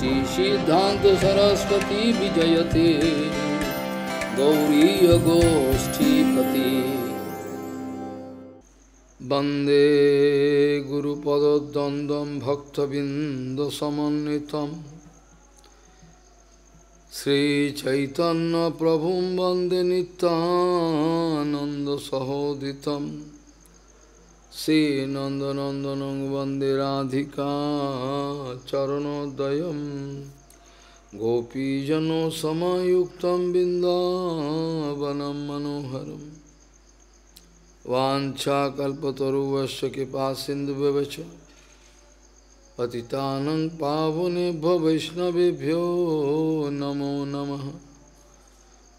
শ্রী সিদ্ধান্ত সরস্বতী বিজয়তে গৌরী গোষ্ঠীপতি বন্দে গুরুপদ্বন্দ্ব গুরুপদ্বন্দ্বম সমন্বিত শ্রীচৈতন্য প্রভু বন্দে Nityananda সহোদিতম Sri Nandanandanang Vande Radhika Charanodayam Gopijano Samayuktam Bindavanam Manoharam Vancha Kalpataru Vasya Kipa Sindhu Vivacha Patitanang Pavane Bhavishnavibhyo Namo Namaha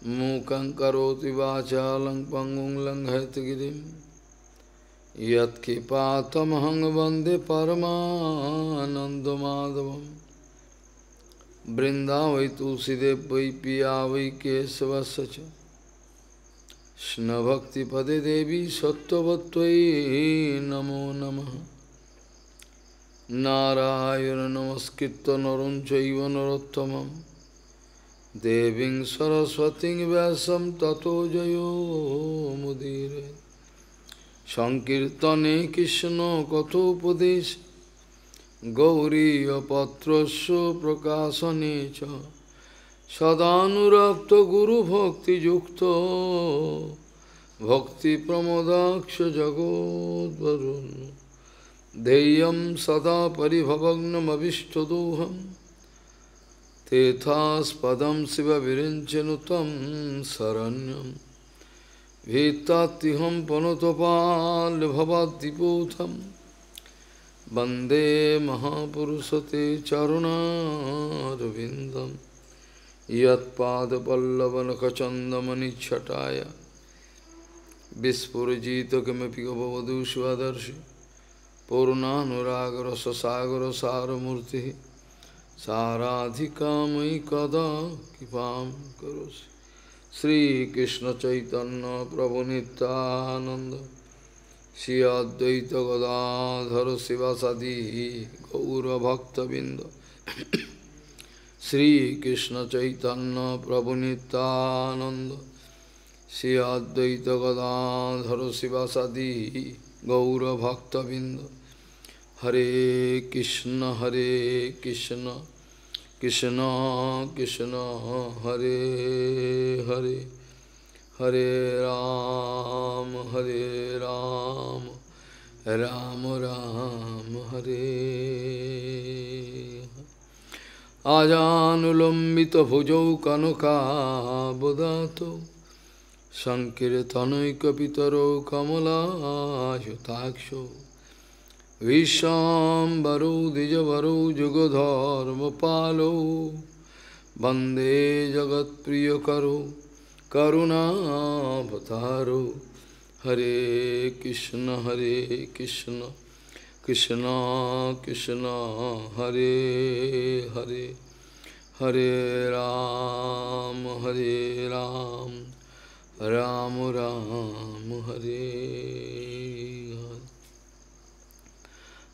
Mukang Karoti Vacha Lang Pangung Lang Haitgirim यत्कृपातमहंग वंदे परमानंदमाधवम वृंदा वै तुलसीदेव वै पिया वै केशवश्च कृष्ण भक्ति देवी सत्वत्वयी नमो नम नारायण नमस्कृत नर चैव देवी सरस्वती व्यासम तथो जयो मुदीरे সংকীর্তনে কৃষ্ণ কথোপদেশ গৌরীপত্রস্য প্রকাশনে চ সদানুরক্ত গুরুভক্তিযুক্ত ভক্তিপ্রমদাক্ষ জগদ্বরুণ ध्येयं सदा परिभवग्नमभिष्टदोहं तेथास्पदं शिवविरिञ्चनु तं শরণ্যম एतातिहं पनुतपाल्भवद्दिपूथं वन्दे महापुरुषते चरुणारविन्दं यत्पादपल्लवनखचन्दमनिच्छटाय विस्फुरजितकमपि गववधू स्वदर्शि पूर्णानुरागरससागरसारमूर्तिः साराधिकामयि कदा कृपां करोषि Sri Krishna Chaitanya Prabhu Nityananda Sri Advaita Gadadhara Sivasadi Gaura Bhakta Binda Sri Krishna Chaitanya Prabhu Nityananda Sri Advaita Gadadhara Sivasadi Gaura Bhakta Binda Hare Krishna Hare Krishna Krishna Krishna হরে হরে হরে রাম হরে রাম রাম রাম হরে আজানুলম্বিত ভুজৌ কনকাবদাত সংকীর্তনৈকিতর কমলাযুতাক্ষ विश्वाम्बरो जगत प्रिय वन्दे करुणा बतारो हरे कृष्ण हरे कृष्ण कृष्ण कृष्ण हरे हरे हरे राम हरे राम राम राम हरे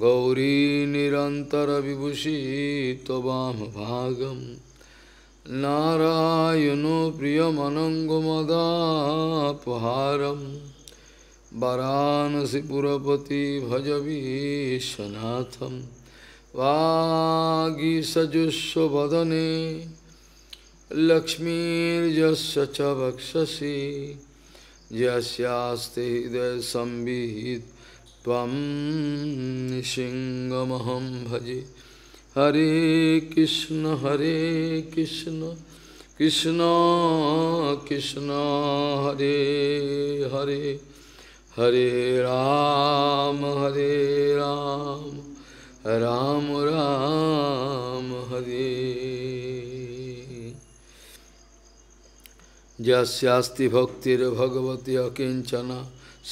गौरी वाम भागम नारायणो प्रियमनङ्गमदापहारं वरानसिपुरपति भजवीशनाथं वागीसजुस्वदने लक्ष्मीर्यस्य च वक्षसि हृदय संविहित त्वं सिंहमहं भजे हरे कृष्ण हरे कृष्ण कृष्ण कृष्ण हरे हरे हरे राम हरे राम राम राम हरे यस्यास्ति भक्तिर्भगवती अकिंचना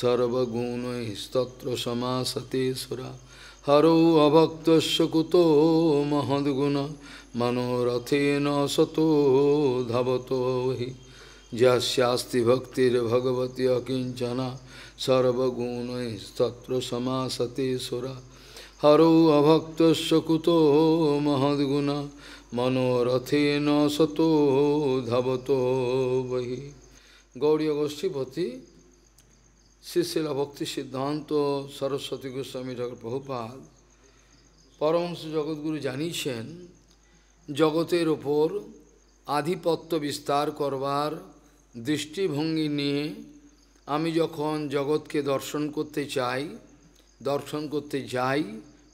সর্বগুণ স্তত্র সমাসতে সুরা হরো অভক্ত কুতো মহদ্গুণ মনোরথে সতো ধবত হি যাস্তি ভক্তির্ভগবতী অকিঞ্চনা স্তত্র সমাসতে সুরা হরো অভক্ত কুতো মহদ্গুণ মনোরথে সতো ধবত বহি Gauri গোষ্ঠীপতি Sisila Bhakti Siddhanta Saraswati Goswami Jagat Prabhupada Paramahamsa জগৎগুরু জানিয়েছেন জগতের ওপর আধিপত্য বিস্তার করবার দৃষ্টিভঙ্গি নিয়ে আমি যখন জগৎকে দর্শন করতে চাই দর্শন করতে যাই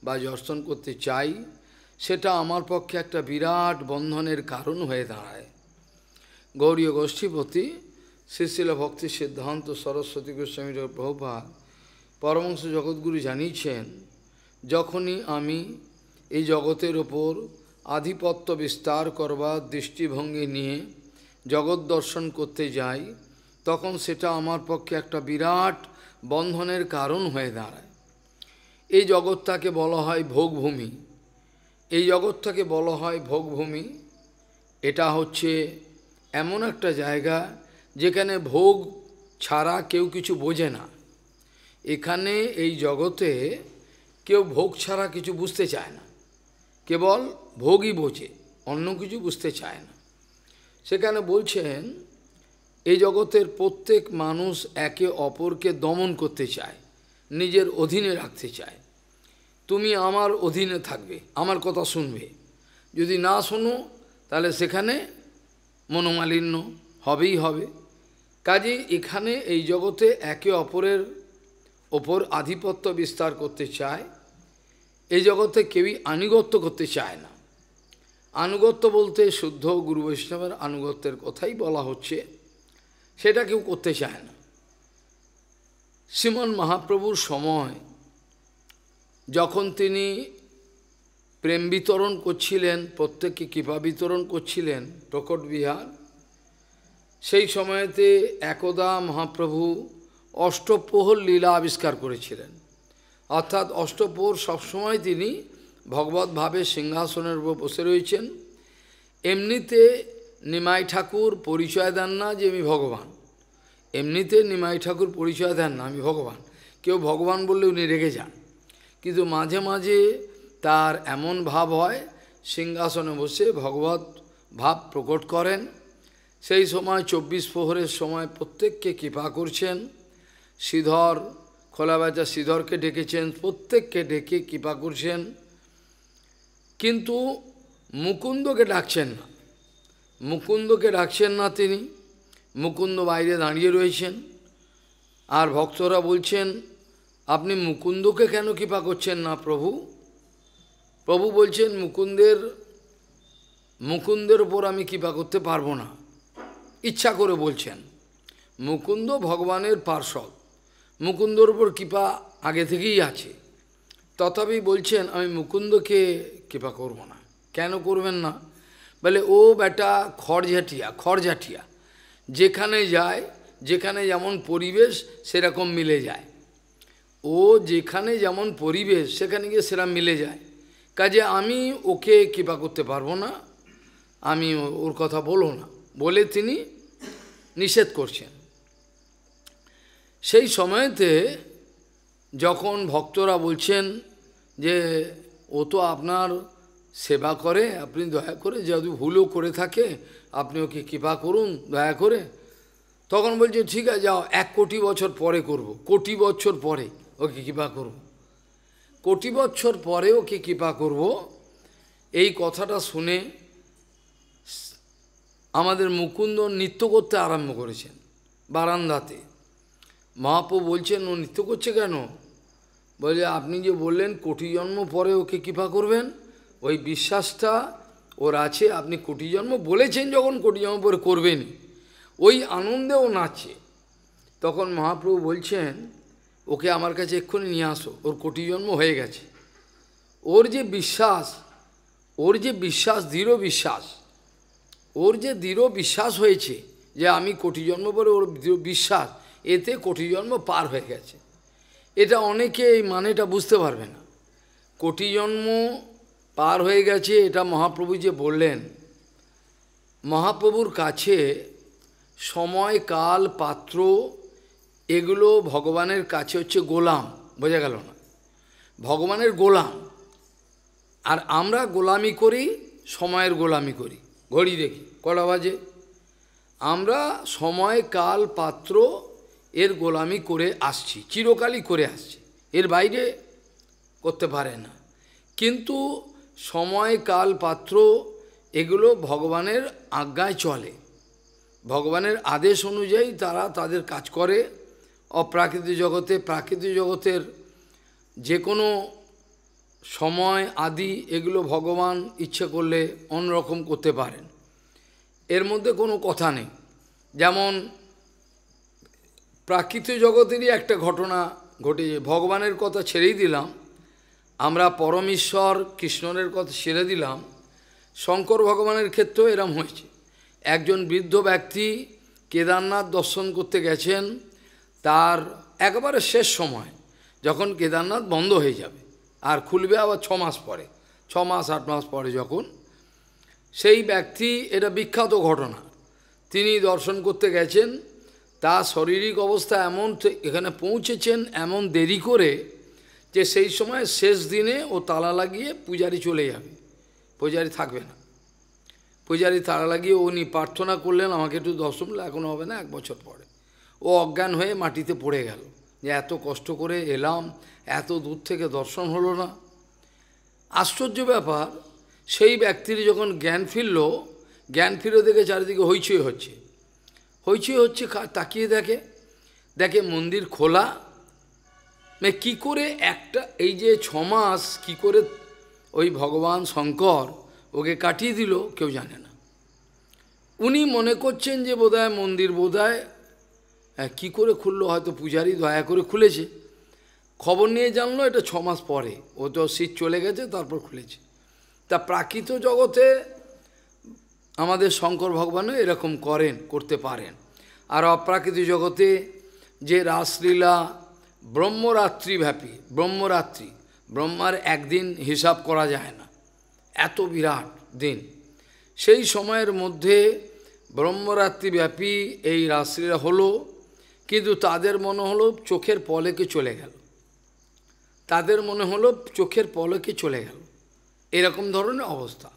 বা দর্শন করতে চাই সেটা আমার পক্ষে একটা বিরাট বন্ধনের কারণ হয়ে দাঁড়ায় গৌরীয় গোষ্ঠীপতি শিশিল ভক্তি সিদ্ধান্ত সরস্বতী গোস্বামী প্রভুপাত পরমংশ জগৎগুরু জানিয়েছেন যখনই আমি এই জগতের ওপর আধিপত্য বিস্তার করবার দৃষ্টিভঙ্গি নিয়ে জগৎ দর্শন করতে যাই তখন সেটা আমার পক্ষে একটা বিরাট বন্ধনের কারণ হয়ে দাঁড়ায় এই জগৎটাকে বলা হয় ভোগভূমি এই জগৎটাকে বলা হয় ভোগভূমি এটা হচ্ছে এমন একটা জায়গা যেখানে ভোগ ছাড়া কেউ কিছু বোঝে না এখানে এই জগতে কেউ ভোগ ছাড়া কিছু বুঝতে চায় না কেবল ভোগই বোঝে অন্য কিছু বুঝতে চায় না সেখানে বলছেন এই জগতের প্রত্যেক মানুষ একে অপরকে দমন করতে চায় নিজের অধীনে রাখতে চায় তুমি আমার অধীনে থাকবে আমার কথা শুনবে যদি না শোনো তাহলে সেখানে মনোমালিন্য হবেই হবে কাজেই এখানে এই জগতে একে অপরের ওপর আধিপত্য বিস্তার করতে চায় এই জগতে কেউই আনুগত্য করতে চায় না আনুগত্য বলতে শুদ্ধ গুরু বৈষ্ণবের আনুগত্যের কথাই বলা হচ্ছে সেটা কেউ করতে চায় না শ্রীমন মহাপ্রভুর সময় যখন তিনি প্রেম বিতরণ করছিলেন প্রত্যেককে কৃপা বিতরণ করছিলেন প্রকট বিহার সেই সময়তে একদা মহাপ্রভু অষ্টপ্রহর লীলা আবিষ্কার করেছিলেন অর্থাৎ অষ্টপ্রহর সবসময় তিনি ভগবতভাবে সিংহাসনের উপর বসে রয়েছেন এমনিতে নিমাই ঠাকুর পরিচয় দেন না যে আমি ভগবান এমনিতে নিমাই ঠাকুর পরিচয় দেন না আমি ভগবান কেউ ভগবান বললে উনি রেগে যান কিন্তু মাঝে মাঝে তার এমন ভাব হয় সিংহাসনে বসে ভগবত ভাব প্রকট করেন সেই সময় চব্বিশ প্রহরের সময় প্রত্যেককে কৃপা করছেন শ্রীধর খোলাবেচা শ্রীধরকে ডেকেছেন প্রত্যেককে ডেকে কৃপা করছেন কিন্তু মুকুন্দকে ডাকছেন না মুকুন্দকে ডাকছেন না তিনি মুকুন্দ বাইরে দাঁড়িয়ে রয়েছেন আর ভক্তরা বলছেন আপনি মুকুন্দকে কেন কৃপা করছেন না প্রভু প্রভু বলছেন মুকুন্দের মুকুন্দের ওপর আমি কৃপা করতে পারবো না ইচ্ছা করে বলছেন মুকুন্দ ভগবানের পার্শ্বদ মুকুন্দর উপর কৃপা আগে থেকেই আছে তথাপি বলছেন আমি মুকুন্দকে কৃপা করব না কেন করবেন না বলে ও বেটা খড়ঝাটিয়া খড়ঝাটিয়া যেখানে যায় যেখানে যেমন পরিবেশ সেরকম মিলে যায় ও যেখানে যেমন পরিবেশ সেখানে গিয়ে সেরা মিলে যায় কাজে আমি ওকে কৃপা করতে পারবো না আমি ওর কথা বলবো না বলে তিনি নিষেধ করছেন সেই সময়তে যখন ভক্তরা বলছেন যে ও তো আপনার সেবা করে আপনি দয়া করে যদি ভুলও করে থাকে আপনি ওকে কৃপা করুন দয়া করে তখন বলছে ঠিক আছে যাও এক কোটি বছর পরে করব। কোটি বছর পরে ওকে কৃপা করব। কোটি বছর পরে ওকে কৃপা করব। এই কথাটা শুনে আমাদের মুকুন্দ নৃত্য করতে আরম্ভ করেছেন বারান্দাতে মহাপ্রু বলছেন ও নৃত্য করছে কেন বলে আপনি যে বললেন কোটি জন্ম পরে ওকে কৃপা করবেন ওই বিশ্বাসটা ওর আছে আপনি কোটি জন্ম বলেছেন যখন কোটি জন্ম পরে করবেনই ওই আনন্দে ও নাচে তখন মহাপ্রভু বলছেন ওকে আমার কাছে এক্ষুনি নিয়ে আসো ওর কোটি জন্ম হয়ে গেছে ওর যে বিশ্বাস ওর যে বিশ্বাস দৃঢ় বিশ্বাস ওর যে দৃঢ় বিশ্বাস হয়েছে যে আমি কোটি জন্ম পরে ওর বিশ্বাস এতে কোটি জন্ম পার হয়ে গেছে এটা অনেকে এই মানেটা বুঝতে পারবে না কোটি জন্ম পার হয়ে গেছে এটা মহাপ্রভু যে বললেন মহাপ্রভুর কাছে সময় কাল পাত্র এগুলো ভগবানের কাছে হচ্ছে গোলাম বোঝা গেল না ভগবানের গোলাম আর আমরা গোলামি করি সময়ের গোলামি করি ঘড়ি দেখি কটা বাজে আমরা সময় কাল পাত্র এর গোলামি করে আসছি চিরকালই করে আসছি এর বাইরে করতে পারে না কিন্তু সময় কাল পাত্র এগুলো ভগবানের আজ্ঞায় চলে ভগবানের আদেশ অনুযায়ী তারা তাদের কাজ করে অপ্রাকৃতিক জগতে প্রাকৃতিক জগতের যে কোনো সময় আদি এগুলো ভগবান ইচ্ছে করলে অন্যরকম করতে পারেন এর মধ্যে কোনো কথা নেই যেমন প্রাকৃত জগতেরই একটা ঘটনা ঘটেছে ভগবানের কথা ছেড়েই দিলাম আমরা পরমেশ্বর কৃষ্ণনের কথা ছেড়ে দিলাম শঙ্কর ভগবানের ক্ষেত্রেও এরম হয়েছে একজন বৃদ্ধ ব্যক্তি কেদারনাথ দর্শন করতে গেছেন তার একবারে শেষ সময় যখন কেদারনাথ বন্ধ হয়ে যাবে আর খুলবে আবার ছ মাস পরে ছ মাস আট মাস পরে যখন সেই ব্যক্তি এটা বিখ্যাত ঘটনা তিনি দর্শন করতে গেছেন তার শারীরিক অবস্থা এমন এখানে পৌঁছেছেন এমন দেরি করে যে সেই সময় শেষ দিনে ও তালা লাগিয়ে পূজারি চলে যাবে পূজারি থাকবে না পূজারি তালা লাগিয়ে উনি প্রার্থনা করলেন আমাকে একটু দর্শন এখনও হবে না এক বছর পরে ও অজ্ঞান হয়ে মাটিতে পড়ে গেল যে এত কষ্ট করে এলাম এত দূর থেকে দর্শন হলো না আশ্চর্য ব্যাপার সেই ব্যক্তির যখন জ্ঞান ফিরল জ্ঞান ফিরে দেখে চারিদিকে হইচই হচ্ছে হইচই হচ্ছে তাকিয়ে দেখে দেখে মন্দির খোলা মানে কী করে একটা এই যে ছমাস কী করে ওই ভগবান শঙ্কর ওকে কাটিয়ে দিল কেউ জানে না উনি মনে করছেন যে বোধহয় মন্দির বোধ হয় করে খুললো হয়তো পূজারী দয়া করে খুলেছে খবর নিয়ে জানলো এটা ছ মাস পরে ও তো শীত চলে গেছে তারপর খুলেছে তা প্রাকৃত জগতে আমাদের শঙ্কর ভগবানও এরকম করেন করতে পারেন আর অপ্রাকৃত জগতে যে রাসলীলা ব্রহ্মরাত্রিব্যাপী ব্রহ্মরাত্রি ব্রহ্মার একদিন হিসাব করা যায় না এত বিরাট দিন সেই সময়ের মধ্যে ব্রহ্মরাত্রিব্যাপী এই রাসলীলা হলো কিন্তু তাদের মনে হলো চোখের পলেকে চলে গেল তাদের মনে হলো চোখের পলকে চলে গেল এরকম ধরনের অবস্থা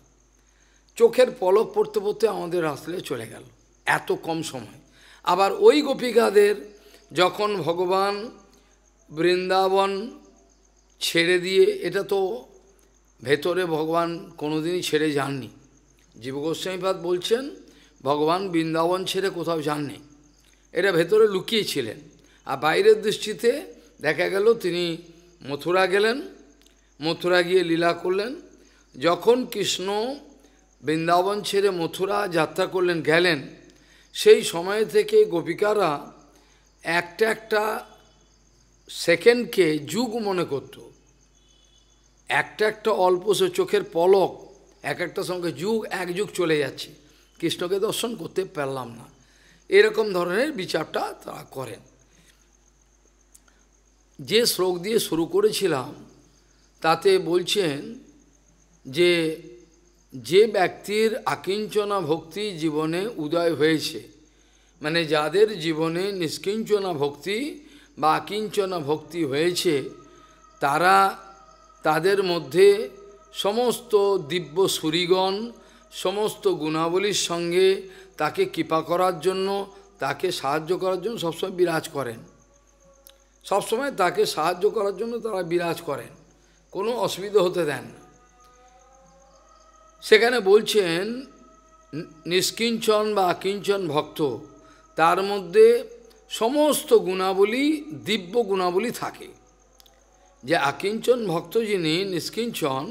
চোখের পলক পড়তে পড়তে আমাদের আসলে চলে গেল এত কম সময় আবার ওই গোপিকাদের যখন ভগবান বৃন্দাবন ছেড়ে দিয়ে এটা তো ভেতরে ভগবান কোনোদিনই ছেড়ে যাননি জীব গোস্বামীপাদ বলছেন ভগবান বৃন্দাবন ছেড়ে কোথাও যাননি এটা ভেতরে লুকিয়েছিলেন আর বাইরের দৃষ্টিতে দেখা গেল তিনি মথুরা গেলেন মথুরা গিয়ে লীলা করলেন যখন কৃষ্ণ বৃন্দাবন ছেড়ে মথুরা যাত্রা করলেন গেলেন সেই সময় থেকে গোপিকারা একটা একটা সেকেন্ডকে যুগ মনে করত একটা একটা অল্প সে চোখের পলক এক একটা সঙ্গে যুগ এক যুগ চলে যাচ্ছে কৃষ্ণকে দর্শন করতে পারলাম না এরকম ধরনের বিচারটা তারা করেন যে শ্লোক দিয়ে শুরু করেছিলাম তাতে বলছেন যে যে ব্যক্তির আকিঞ্চনা ভক্তি জীবনে উদয় হয়েছে মানে যাদের জীবনে নিষ্কিঞ্চনা ভক্তি বা আকিঞ্চনা ভক্তি হয়েছে তারা তাদের মধ্যে সমস্ত দিব্য সুরিগণ সমস্ত গুণাবলীর সঙ্গে তাকে কৃপা করার জন্য তাকে সাহায্য করার জন্য সবসময় বিরাজ করেন সবসময় তাকে সাহায্য করার জন্য তারা বিরাজ করেন কোনো অসুবিধা হতে দেন না সেখানে বলছেন নিষ্কিঞ্চন বা কিঞ্চন ভক্ত তার মধ্যে সমস্ত গুণাবলী দিব্য গুণাবলী থাকে যে আকিঞ্চন ভক্ত যিনি নিষ্কিঞ্চন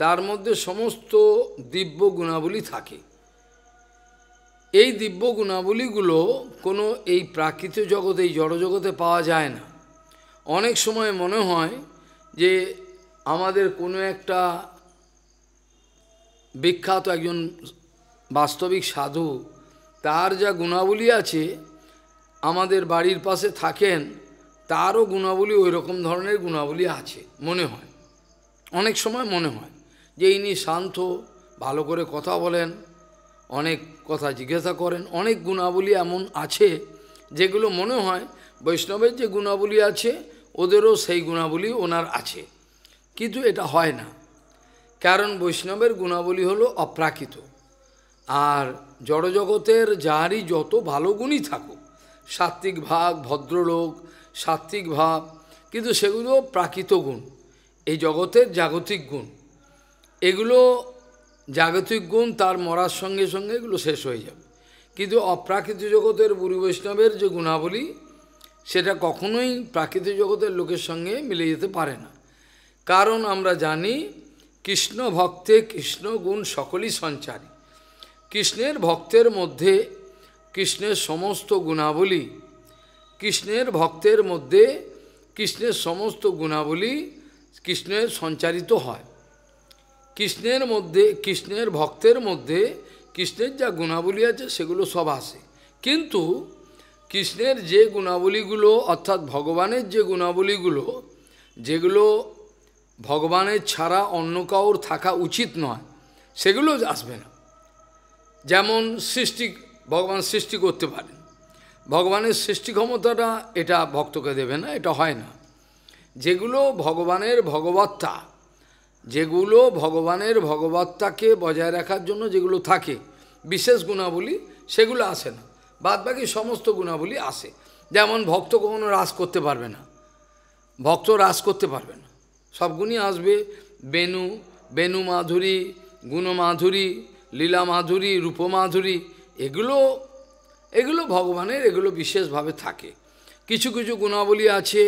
তার মধ্যে সমস্ত দিব্য গুণাবলী থাকে এই দিব্য গুণাবলীগুলো কোনো এই প্রাকৃত জগতে এই জড়জগতে পাওয়া যায় না অনেক সময় মনে হয় যে আমাদের কোনো একটা বিখ্যাত একজন বাস্তবিক সাধু তার যা গুণাবলী আছে আমাদের বাড়ির পাশে থাকেন তারও গুণাবলী ওই রকম ধরনের গুণাবলী আছে মনে হয় অনেক সময় মনে হয় যে ইনি শান্ত ভালো করে কথা বলেন অনেক কথা জিজ্ঞাসা করেন অনেক গুণাবলী এমন আছে যেগুলো মনে হয় বৈষ্ণবের যে গুণাবলী আছে ওদেরও সেই গুণাবলী ওনার আছে কিন্তু এটা হয় না কারণ বৈষ্ণবের গুণাবলী হলো অপ্রাকৃত আর জড়জগতের যারই যত ভালো গুণই থাকুক সাত্ত্বিক ভাব ভদ্রলোক সাত্ত্বিক ভাব কিন্তু সেগুলো প্রাকৃত গুণ এই জগতের জাগতিক গুণ এগুলো জাগতিক গুণ তার মরার সঙ্গে সঙ্গে এগুলো শেষ হয়ে যাবে কিন্তু অপ্রাকৃত জগতের বুড়ি বৈষ্ণবের যে গুণাবলী সেটা কখনোই প্রাকৃতিক জগতের লোকের সঙ্গে মিলে যেতে পারে না কারণ আমরা জানি কৃষ্ণ ভক্তে কৃষ্ণ গুণ সকলই সঞ্চারী কৃষ্ণের ভক্তের মধ্যে কৃষ্ণের সমস্ত গুণাবলী কৃষ্ণের ভক্তের মধ্যে কৃষ্ণের সমস্ত গুণাবলী কৃষ্ণের সঞ্চারিত হয় কৃষ্ণের মধ্যে কৃষ্ণের ভক্তের মধ্যে কৃষ্ণের যা গুণাবলী আছে সেগুলো সব আসে কিন্তু কৃষ্ণের যে গুণাবলীগুলো অর্থাৎ ভগবানের যে গুণাবলীগুলো যেগুলো ভগবানের ছাড়া অন্য কাউর থাকা উচিত নয় সেগুলো আসবে না যেমন সৃষ্টি ভগবান সৃষ্টি করতে পারেন ভগবানের সৃষ্টি ক্ষমতাটা এটা ভক্তকে দেবে না এটা হয় না যেগুলো ভগবানের ভগবত্তা যেগুলো ভগবানের ভগবত্তাকে বজায় রাখার জন্য যেগুলো থাকে বিশেষ গুণাবলী সেগুলো আসে না বাদ বাকি সমস্ত গুণাবলী আসে যেমন ভক্ত কখনো রাস করতে পারবে না ভক্ত রাস করতে পারবে না সব গুণই আসবে বেনু বেনু মাধুরী গুণ মাধুরী লীলা মাধুরী রূপ মাধুরী এগুলো এগুলো ভগবানের এগুলো বিশেষভাবে থাকে কিছু কিছু গুণাবলী আছে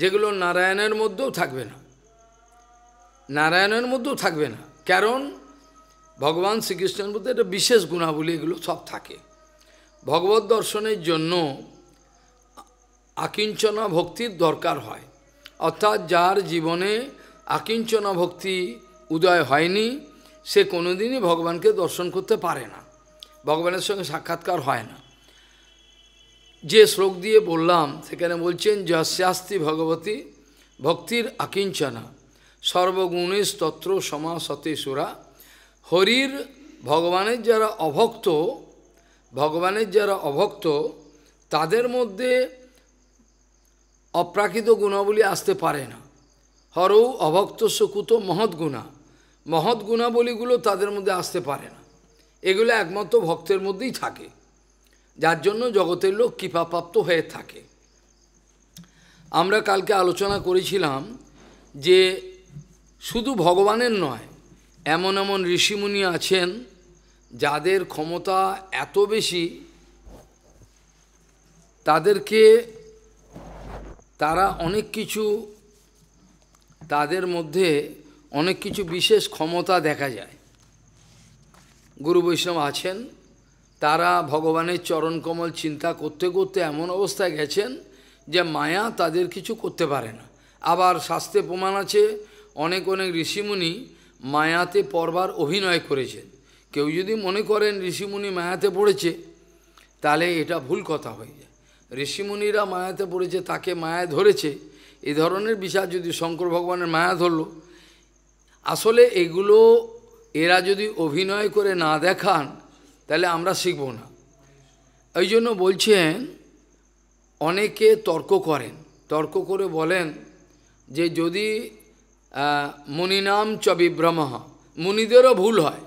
যেগুলো নারায়ণের মধ্যেও থাকবে না নারায়ণের মধ্যেও থাকবে না কারণ ভগবান শ্রীকৃষ্ণের মধ্যে একটা বিশেষ গুণাবলী এগুলো সব থাকে ভগবত দর্শনের জন্য আকিঞ্চনা ভক্তির দরকার হয় অর্থাৎ যার জীবনে আকিঞ্চনা ভক্তি উদয় হয়নি সে কোনোদিনই ভগবানকে দর্শন করতে পারে না ভগবানের সঙ্গে সাক্ষাৎকার হয় না যে শ্লোক দিয়ে বললাম সেখানে বলছেন যস্যাস্তি ভগবতী ভক্তির আকিঞ্চনা সর্বগুণেশ তত্র সমা সুরা হরির ভগবানের যারা অভক্ত ভগবানের যারা অভক্ত তাদের মধ্যে অপ্রাকৃত গুণাবলী আসতে পারে না হরৌ অভক্ত সুকুত মহৎ গুণা মহৎ গুণাবলীগুলো তাদের মধ্যে আসতে পারে না এগুলো একমাত্র ভক্তের মধ্যেই থাকে যার জন্য জগতের লোক কৃপাপ্রাপ্ত হয়ে থাকে আমরা কালকে আলোচনা করেছিলাম যে শুধু ভগবানের নয় এমন এমন ঋষিমুনি আছেন যাদের ক্ষমতা এত বেশি তাদেরকে তারা অনেক কিছু তাদের মধ্যে অনেক কিছু বিশেষ ক্ষমতা দেখা যায় গুরু বৈষ্ণব আছেন তারা ভগবানের চরণকমল চিন্তা করতে করতে এমন অবস্থায় গেছেন যে মায়া তাদের কিছু করতে পারে না আবার শাস্তে প্রমাণ আছে অনেক অনেক ঋষিমুনি মায়াতে পরবার অভিনয় করেছেন কেউ যদি মনে করেন ঋষিমুনি মায়াতে পড়েছে তাহলে এটা ভুল কথা হয়ে যায় ঋষিমুনিরা মায়াতে পড়েছে তাকে মায়া ধরেছে এ ধরনের বিচার যদি শঙ্কর ভগবানের মায়া ধরল আসলে এগুলো এরা যদি অভিনয় করে না দেখান তাহলে আমরা শিখব না এই জন্য বলছেন অনেকে তর্ক করেন তর্ক করে বলেন যে যদি মুনিনাম চবি বিভ্রম মুনিদেরও ভুল হয়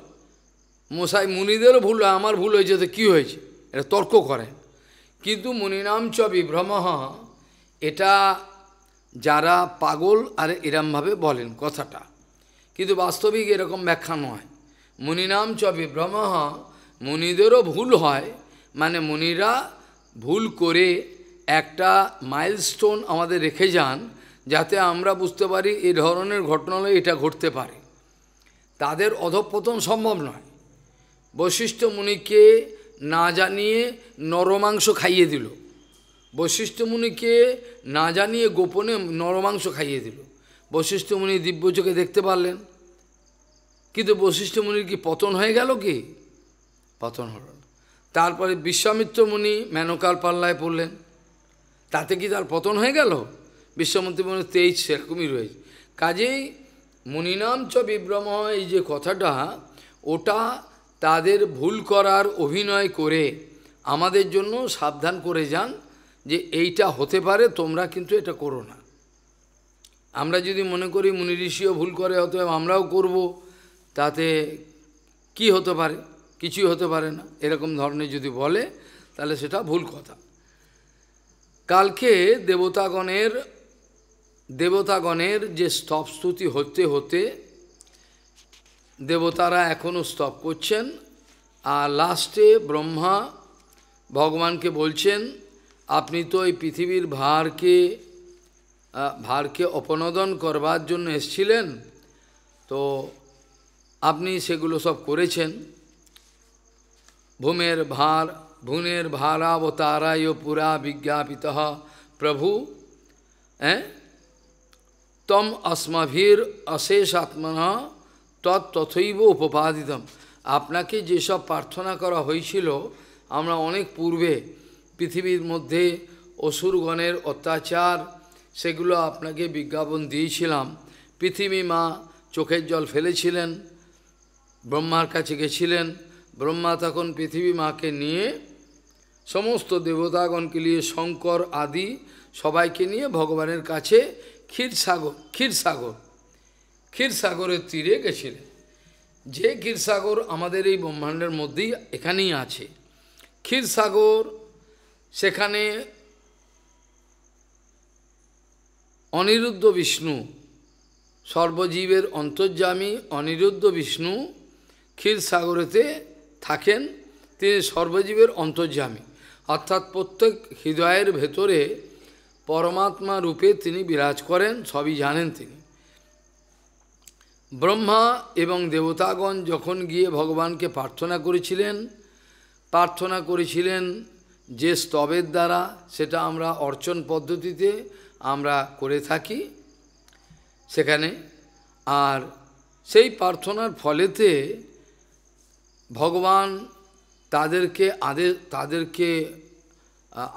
মশাই মুনিদেরও ভুল আমার ভুল হয়েছে তো কী হয়েছে এটা তর্ক করেন কিন্তু মুনিনাম চ বিভ্রম এটা যারা পাগল আর এরমভাবে বলেন কথাটা কিন্তু বাস্তবিক এরকম ব্যাখ্যা নয় মুনিনাম চ বিভ্রম মুনিদেরও ভুল হয় মানে মুনিরা ভুল করে একটা মাইলস্টোন আমাদের রেখে যান যাতে আমরা বুঝতে পারি এ ধরনের ঘটনা এটা ঘটতে পারে তাদের অধপতন সম্ভব নয় বশিষ্ঠ মুনিকে না জানিয়ে নরমাংস খাইয়ে দিল বৈশিষ্ট্য মুনিকে না জানিয়ে গোপনে নরমাংস খাইয়ে দিল বৈশিষ্ট্য মুনি দিব্য চোখে দেখতে পারলেন কিন্তু বশিষ্ঠ মুনির কি পতন হয়ে গেল কি পতন হল তারপরে বিশ্বামিত্র মুনি মেনকার পাল্লায় পড়লেন তাতে কি তার পতন হয়ে গেল বিশ্বমন্ত্রী মনে তেইজ সেরকমই রয়েছে কাজেই মুনিনাম চ বিভ্রম এই যে কথাটা ওটা তাদের ভুল করার অভিনয় করে আমাদের জন্য সাবধান করে যান যে এইটা হতে পারে তোমরা কিন্তু এটা করো না আমরা যদি মনে করি মুনি ঋষিও ভুল করে অতএব আমরাও করব তাতে কি হতে পারে কিছুই হতে পারে না এরকম ধরনের যদি বলে তাহলে সেটা ভুল কথা কালকে দেবতাগণের দেবতাগণের যে স্তবস্তুতি হতে হতে দেবতারা এখনও স্তব করছেন আর লাস্টে ব্রহ্মা ভগবানকে বলছেন আপনি তো এই পৃথিবীর ভারকে ভারকে অপনোদন করবার জন্য এসছিলেন তো আপনি সেগুলো সব করেছেন ভূমের ভার ভুনের ভারাবতারায় পুরা বিজ্ঞাপিত প্রভু হ্যাঁ তম অস্মভীর অশেষ আত্মনা তৎ তথৈব উপপাদিতম আপনাকে যেসব প্রার্থনা করা হয়েছিল আমরা অনেক পূর্বে পৃথিবীর মধ্যে অসুরগণের অত্যাচার সেগুলো আপনাকে বিজ্ঞাপন দিয়েছিলাম পৃথিবী মা চোখের জল ফেলেছিলেন ব্রহ্মার কাছে গেছিলেন ব্রহ্মা তখন পৃথিবী মাকে নিয়ে সমস্ত দেবতাগণকে নিয়ে শঙ্কর আদি সবাইকে নিয়ে ভগবানের কাছে ক্ষীরসাগর ক্ষীরসাগর ক্ষীরসাগরের তীরে গেছিলেন যে ক্ষীরসাগর আমাদের এই ব্রহ্মাণ্ডের মধ্যেই এখানেই আছে ক্ষীরসাগর সেখানে অনিরুদ্ধ বিষ্ণু সর্বজীবের অন্তর্যামী অনিরুদ্ধ বিষ্ণু ক্ষীরসাগরেতে থাকেন তিনি সর্বজীবের অন্তর্যামী অর্থাৎ প্রত্যেক হৃদয়ের ভেতরে পরমাত্মা রূপে তিনি বিরাজ করেন সবই জানেন তিনি ব্রহ্মা এবং দেবতাগণ যখন গিয়ে ভগবানকে প্রার্থনা করেছিলেন প্রার্থনা করেছিলেন যে স্তবের দ্বারা সেটা আমরা অর্চন পদ্ধতিতে আমরা করে থাকি সেখানে আর সেই প্রার্থনার ফলেতে ভগবান তাদেরকে আদে তাদেরকে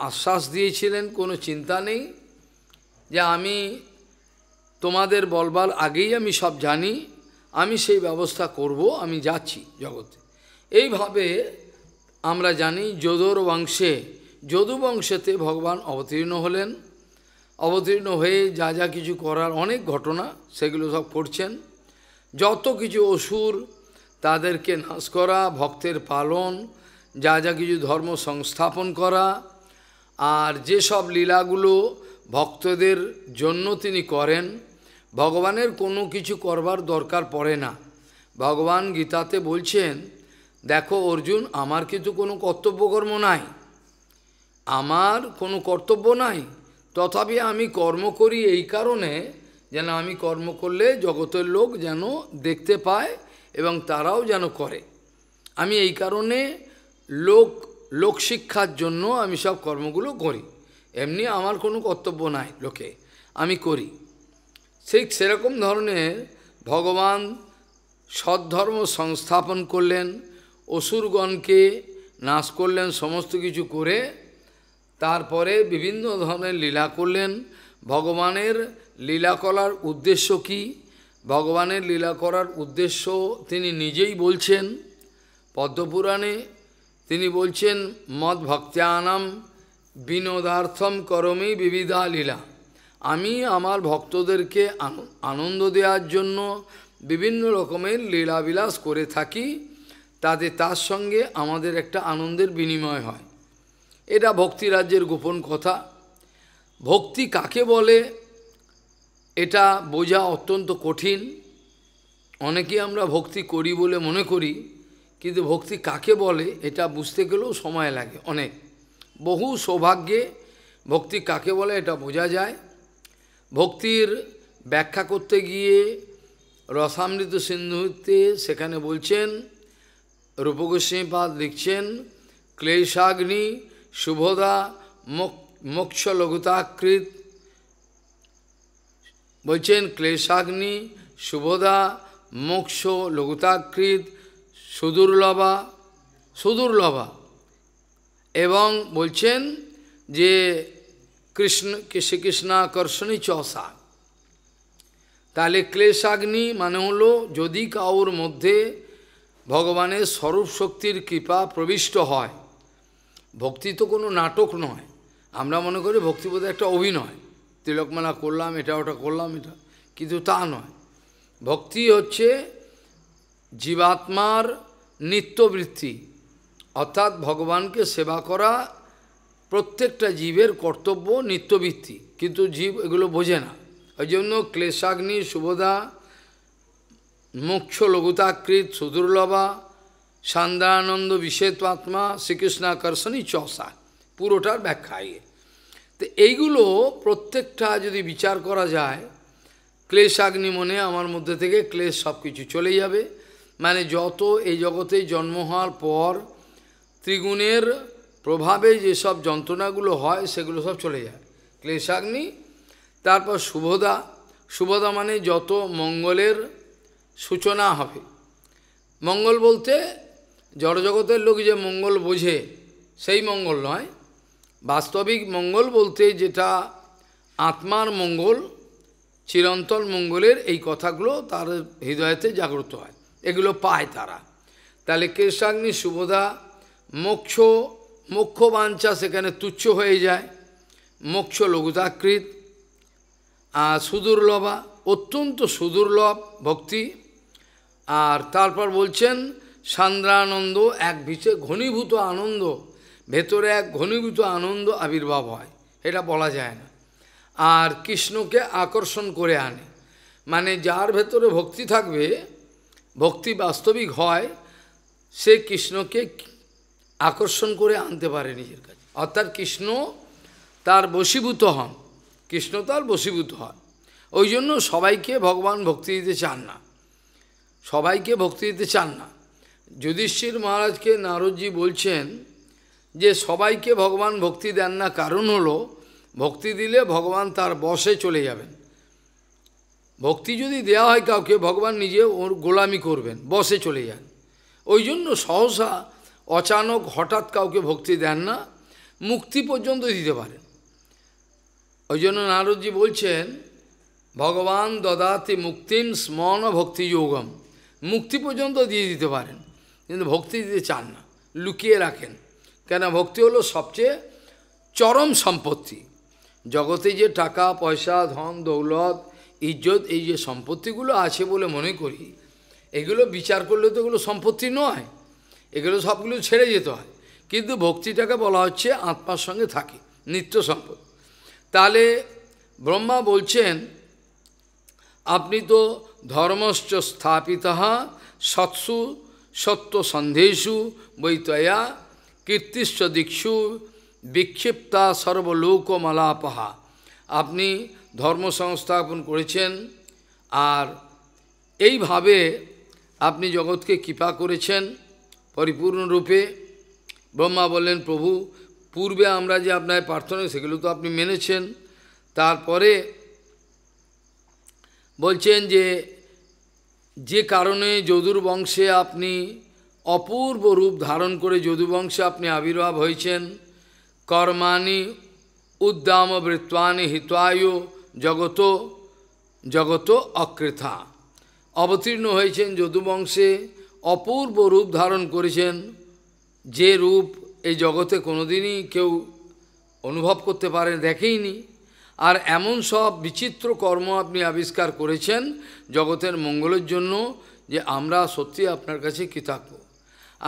আশ্বাস দিয়েছিলেন কোনো চিন্তা নেই যে আমি তোমাদের বলবার আগেই আমি সব জানি আমি সেই ব্যবস্থা করব আমি যাচ্ছি জগতে এইভাবে আমরা জানি যদুর বংশে যদু বংশেতে ভগবান অবতীর্ণ হলেন অবতীর্ণ হয়ে যা যা কিছু করার অনেক ঘটনা সেগুলো সব করছেন যত কিছু অসুর তাদেরকে নাশ করা ভক্তের পালন যা যা কিছু ধর্ম সংস্থাপন করা আর যেসব লীলাগুলো ভক্তদের জন্য তিনি করেন ভগবানের কোনো কিছু করবার দরকার পড়ে না ভগবান গীতাতে বলছেন দেখো অর্জুন আমার কিন্তু কোনো কর্তব্যকর্ম নাই আমার কোনো কর্তব্য নাই তথাপি আমি কর্ম করি এই কারণে যেন আমি কর্ম করলে জগতের লোক যেন দেখতে পায় এবং তারাও যেন করে আমি এই কারণে লোক লোক শিক্ষার জন্য আমি সব কর্মগুলো করি এমনি আমার কোনো কর্তব্য নাই লোকে আমি করি ঠিক সেরকম ধরনের ভগবান সদ্ধর্ম সংস্থাপন করলেন অসুরগণকে নাশ করলেন সমস্ত কিছু করে তারপরে বিভিন্ন ধরনের লীলা করলেন ভগবানের লীলা করার উদ্দেশ্য কি ভগবানের লীলা করার উদ্দেশ্য তিনি নিজেই বলছেন পদ্মপুরাণে তিনি বলছেন মদ ভক্তানাম বিনোদার্থম করমে বিবিধা লীলা আমি আমার ভক্তদেরকে আনন্দ দেওয়ার জন্য বিভিন্ন রকমের লীলাবিলাস করে থাকি তাতে তার সঙ্গে আমাদের একটা আনন্দের বিনিময় হয় এটা ভক্তিরাজ্যের গোপন কথা ভক্তি কাকে বলে এটা বোঝা অত্যন্ত কঠিন অনেকেই আমরা ভক্তি করি বলে মনে করি কিন্তু ভক্তি কাকে বলে এটা বুঝতে গেলেও সময় লাগে অনেক বহু সৌভাগ্যে ভক্তি কাকে বলে এটা বোঝা যায় ভক্তির ব্যাখ্যা করতে গিয়ে রসামৃত সিন্ধুতে সেখানে বলছেন রূপগোস্বীপাদ লিখছেন ক্লেশাগ্নি শুভদা মোক্ষ লঘুতাকৃত বলছেন ক্লেশাগ্নি শুভদা মোক্ষ লঘুতাকৃত সুদুর্লভা সুদুর্লভা এবং বলছেন যে কৃষ্ণ কৃষ্ণ কৃষ্ণাকর্ষণী চষা তাহলে ক্লেশাগ্নি মানে হলো যদি কাউর মধ্যে ভগবানের স্বরূপ শক্তির কৃপা প্রবিষ্ট হয় ভক্তি তো কোনো নাটক নয় আমরা মনে করি ভক্তি একটা অভিনয় তিলকমালা করলাম এটা ওটা করলাম এটা কিন্তু তা নয় ভক্তি হচ্ছে জীবাত্মার নিত্যবৃত্তি অর্থাৎ ভগবানকে সেবা করা প্রত্যেকটা জীবের কর্তব্য নিত্যবৃত্তি কিন্তু জীব এগুলো বোঝে না ওই জন্য ক্লেশাগ্নি সুবোধা মোক্ষ লঘুতাকৃত সুদুর্লভা সান্দানন্দ বিশেতাত্মা শ্রীকৃষ্ণাকর্ষণী চষা পুরোটার ব্যাখ্যা ইয়ে তো এইগুলো প্রত্যেকটা যদি বিচার করা যায় ক্লেশ আগ্নি মনে আমার মধ্যে থেকে ক্লেশ সব কিছু চলে যাবে মানে যত এই জগতে জন্ম হওয়ার পর ত্রিগুণের প্রভাবে যেসব যন্ত্রণাগুলো হয় সেগুলো সব চলে যায় ক্লেশাগ্নি তারপর শুভদা শুভদা মানে যত মঙ্গলের সূচনা হবে মঙ্গল বলতে জড়জগতের লোক যে মঙ্গল বোঝে সেই মঙ্গল নয় বাস্তবিক মঙ্গল বলতে যেটা আত্মার মঙ্গল চিরন্তন মঙ্গলের এই কথাগুলো তার হৃদয়তে জাগ্রত হয় এগুলো পায় তারা তাহলে কেশাগ্নি শুভদা মোক্ষ মোক্ষ বাঞ্ছা সেখানে তুচ্ছ হয়ে যায় মোক্ষ লঘুতাকৃত আর সুদুর্লভা অত্যন্ত সুদুর্লভ ভক্তি আর তারপর বলছেন সান্দ্রানন্দ এক বিশেষ ঘনীভূত আনন্দ ভেতরে এক ঘনীভূত আনন্দ আবির্ভাব হয় এটা বলা যায় না আর কৃষ্ণকে আকর্ষণ করে আনে মানে যার ভেতরে ভক্তি থাকবে ভক্তি বাস্তবিক হয় সে কৃষ্ণকে আকর্ষণ করে আনতে পারে নিজের কাছে অর্থাৎ কৃষ্ণ তার বশীভূত হন কৃষ্ণ তার বশীভূত হন ওই জন্য সবাইকে ভগবান ভক্তি দিতে চান না সবাইকে ভক্তি দিতে চান না যুধিষ্ঠির মহারাজকে নারদজি বলছেন যে সবাইকে ভগবান ভক্তি দেন না কারণ হলো ভক্তি দিলে ভগবান তার বসে চলে যাবেন ভক্তি যদি দেওয়া হয় কাউকে ভগবান নিজে ওর গোলামি করবেন বসে চলে যান ওই জন্য সহসা অচানক হঠাৎ কাউকে ভক্তি দেন না মুক্তি পর্যন্ত দিতে পারেন ওই জন্য নারদজি বলছেন ভগবান দদাতি মুক্তিম স্মরণ ভক্তি মুক্তি পর্যন্ত দিয়ে দিতে পারেন কিন্তু ভক্তি দিতে চান না লুকিয়ে রাখেন কেন ভক্তি হলো সবচেয়ে চরম সম্পত্তি জগতে যে টাকা পয়সা ধন দৌলত ইজ্জত এই যে সম্পত্তিগুলো আছে বলে মনে করি এগুলো বিচার করলে তো এগুলো সম্পত্তি নয় এগুলো সবগুলো ছেড়ে যেতে হয় কিন্তু ভক্তিটাকে বলা হচ্ছে আত্মার সঙ্গে থাকে নিত্য সম্পদ তাহলে ব্রহ্মা বলছেন আপনি তো ধর্মশ্চ স্থাপিত সৎসু সত্য সন্দেশু বৈতয়া কীর্তিশ্চ দীক্ষু বিক্ষিপ্তা সর্বলোকমালাপহা আপনি ধর্ম সংস্থাপন করেছেন আর এইভাবে আপনি জগৎকে কৃপা করেছেন পরিপূর্ণরূপে ব্রহ্মা বললেন প্রভু পূর্বে আমরা যে আপনার প্রার্থনা সেগুলো তো আপনি মেনেছেন তারপরে বলছেন যে যে কারণে যদুর বংশে আপনি অপূর্ব রূপ ধারণ করে যদুবংশে আপনি আবির্ভাব হয়েছেন কর্মানি উদ্দাম বৃত্তানি হিতায়ু জগত জগত অকৃথা অবতীর্ণ হয়েছেন যদুবংশে অপূর্ব রূপ ধারণ করেছেন যে রূপ এই জগতে কোনোদিনই কেউ অনুভব করতে পারে দেখেইনি আর এমন সব বিচিত্র কর্ম আপনি আবিষ্কার করেছেন জগতের মঙ্গলের জন্য যে আমরা সত্যি আপনার কাছে কৃতজ্ঞ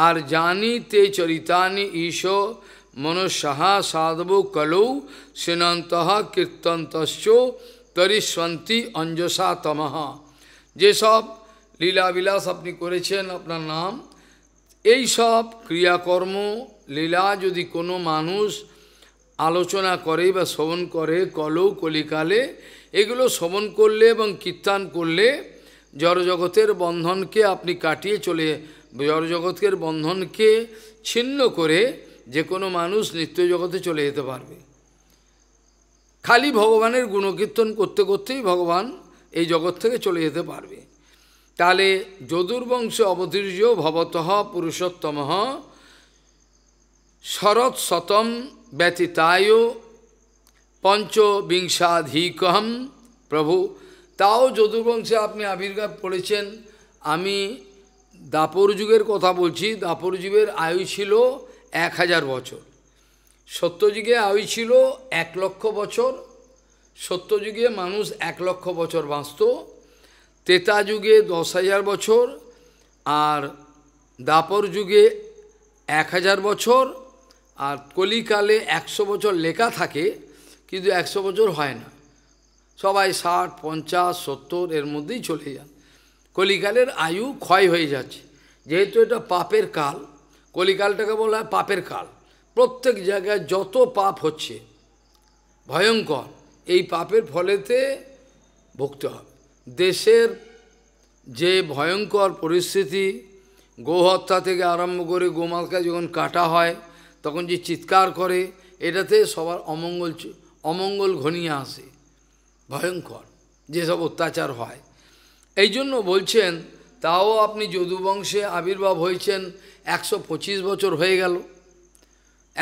আর জানি তে চরিতানি ঈশ মনসাহা সাধব কলৌ সেনন্ত কীর্তন্তশ্চ তরিস্বন্তী অঞ্জসা তমহ যেসব লীলাবিলাস আপনি করেছেন আপনার নাম এই সব ক্রিয়াকর্ম লীলা যদি কোনো মানুষ আলোচনা করে বা শ্রবণ করে কলৌ কলিকালে এগুলো শ্রবণ করলে এবং কীর্তান করলে জড়জগতের বন্ধনকে আপনি কাটিয়ে চলে জড়জগতের বন্ধনকে ছিন্ন করে যে কোনো মানুষ নিত্য জগতে চলে যেতে পারবে খালি ভগবানের গুণকীর্তন করতে করতেই ভগবান এই জগৎ থেকে চলে যেতে পারবে তাহলে যদুর্বংশ অবতীর্য ভবত পুরুষোত্তম শরৎ শতম ব্যতীতায় পঞ্চবিংশাধিকহম প্রভু তাও যদুর্বংশে আপনি আবির্ভাব করেছেন আমি দাপর যুগের কথা বলছি দাপর যুগের আয়ু ছিল এক হাজার বছর সত্যযুগে আয়ু ছিল এক লক্ষ বছর সত্যযুগে মানুষ এক লক্ষ বছর বাঁচত তেতা যুগে দশ হাজার বছর আর দাপর যুগে এক হাজার বছর আর কলিকালে একশো বছর লেখা থাকে কিন্তু একশো বছর হয় না সবাই ষাট পঞ্চাশ সত্তর এর মধ্যেই চলে যান কলিকালের আয়ু ক্ষয় হয়ে যাচ্ছে যেহেতু এটা পাপের কাল কলিকালটাকে বলা হয় পাপের কাল প্রত্যেক জায়গায় যত পাপ হচ্ছে ভয়ঙ্কর এই পাপের ফলেতে ভুগতে হবে দেশের যে ভয়ঙ্কর পরিস্থিতি গোহত্যা থেকে আরম্ভ করে গোমালকে যখন কাটা হয় তখন যে চিৎকার করে এটাতে সবার অমঙ্গল অমঙ্গল ঘনিয়ে আসে ভয়ঙ্কর যেসব অত্যাচার হয় এই জন্য বলছেন তাও আপনি যদুবংশে আবির্ভাব হয়েছেন একশো বছর হয়ে গেল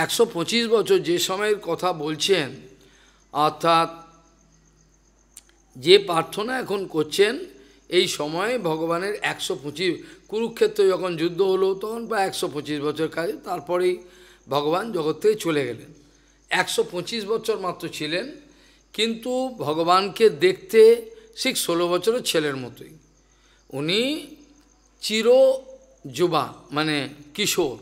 একশো বছর যে সময়ের কথা বলছেন অর্থাৎ যে প্রার্থনা এখন করছেন এই সময়ে ভগবানের একশো পঁচিশ কুরুক্ষেত্রে যখন যুদ্ধ হলো তখন প্রায় একশো পঁচিশ বছর কাজে তারপরেই ভগবান জগৎ থেকে চলে গেলেন একশো পঁচিশ বছর মাত্র ছিলেন কিন্তু ভগবানকে দেখতে ঠিক ষোলো বছরের ছেলের মতোই উনি চির যুবা মানে কিশোর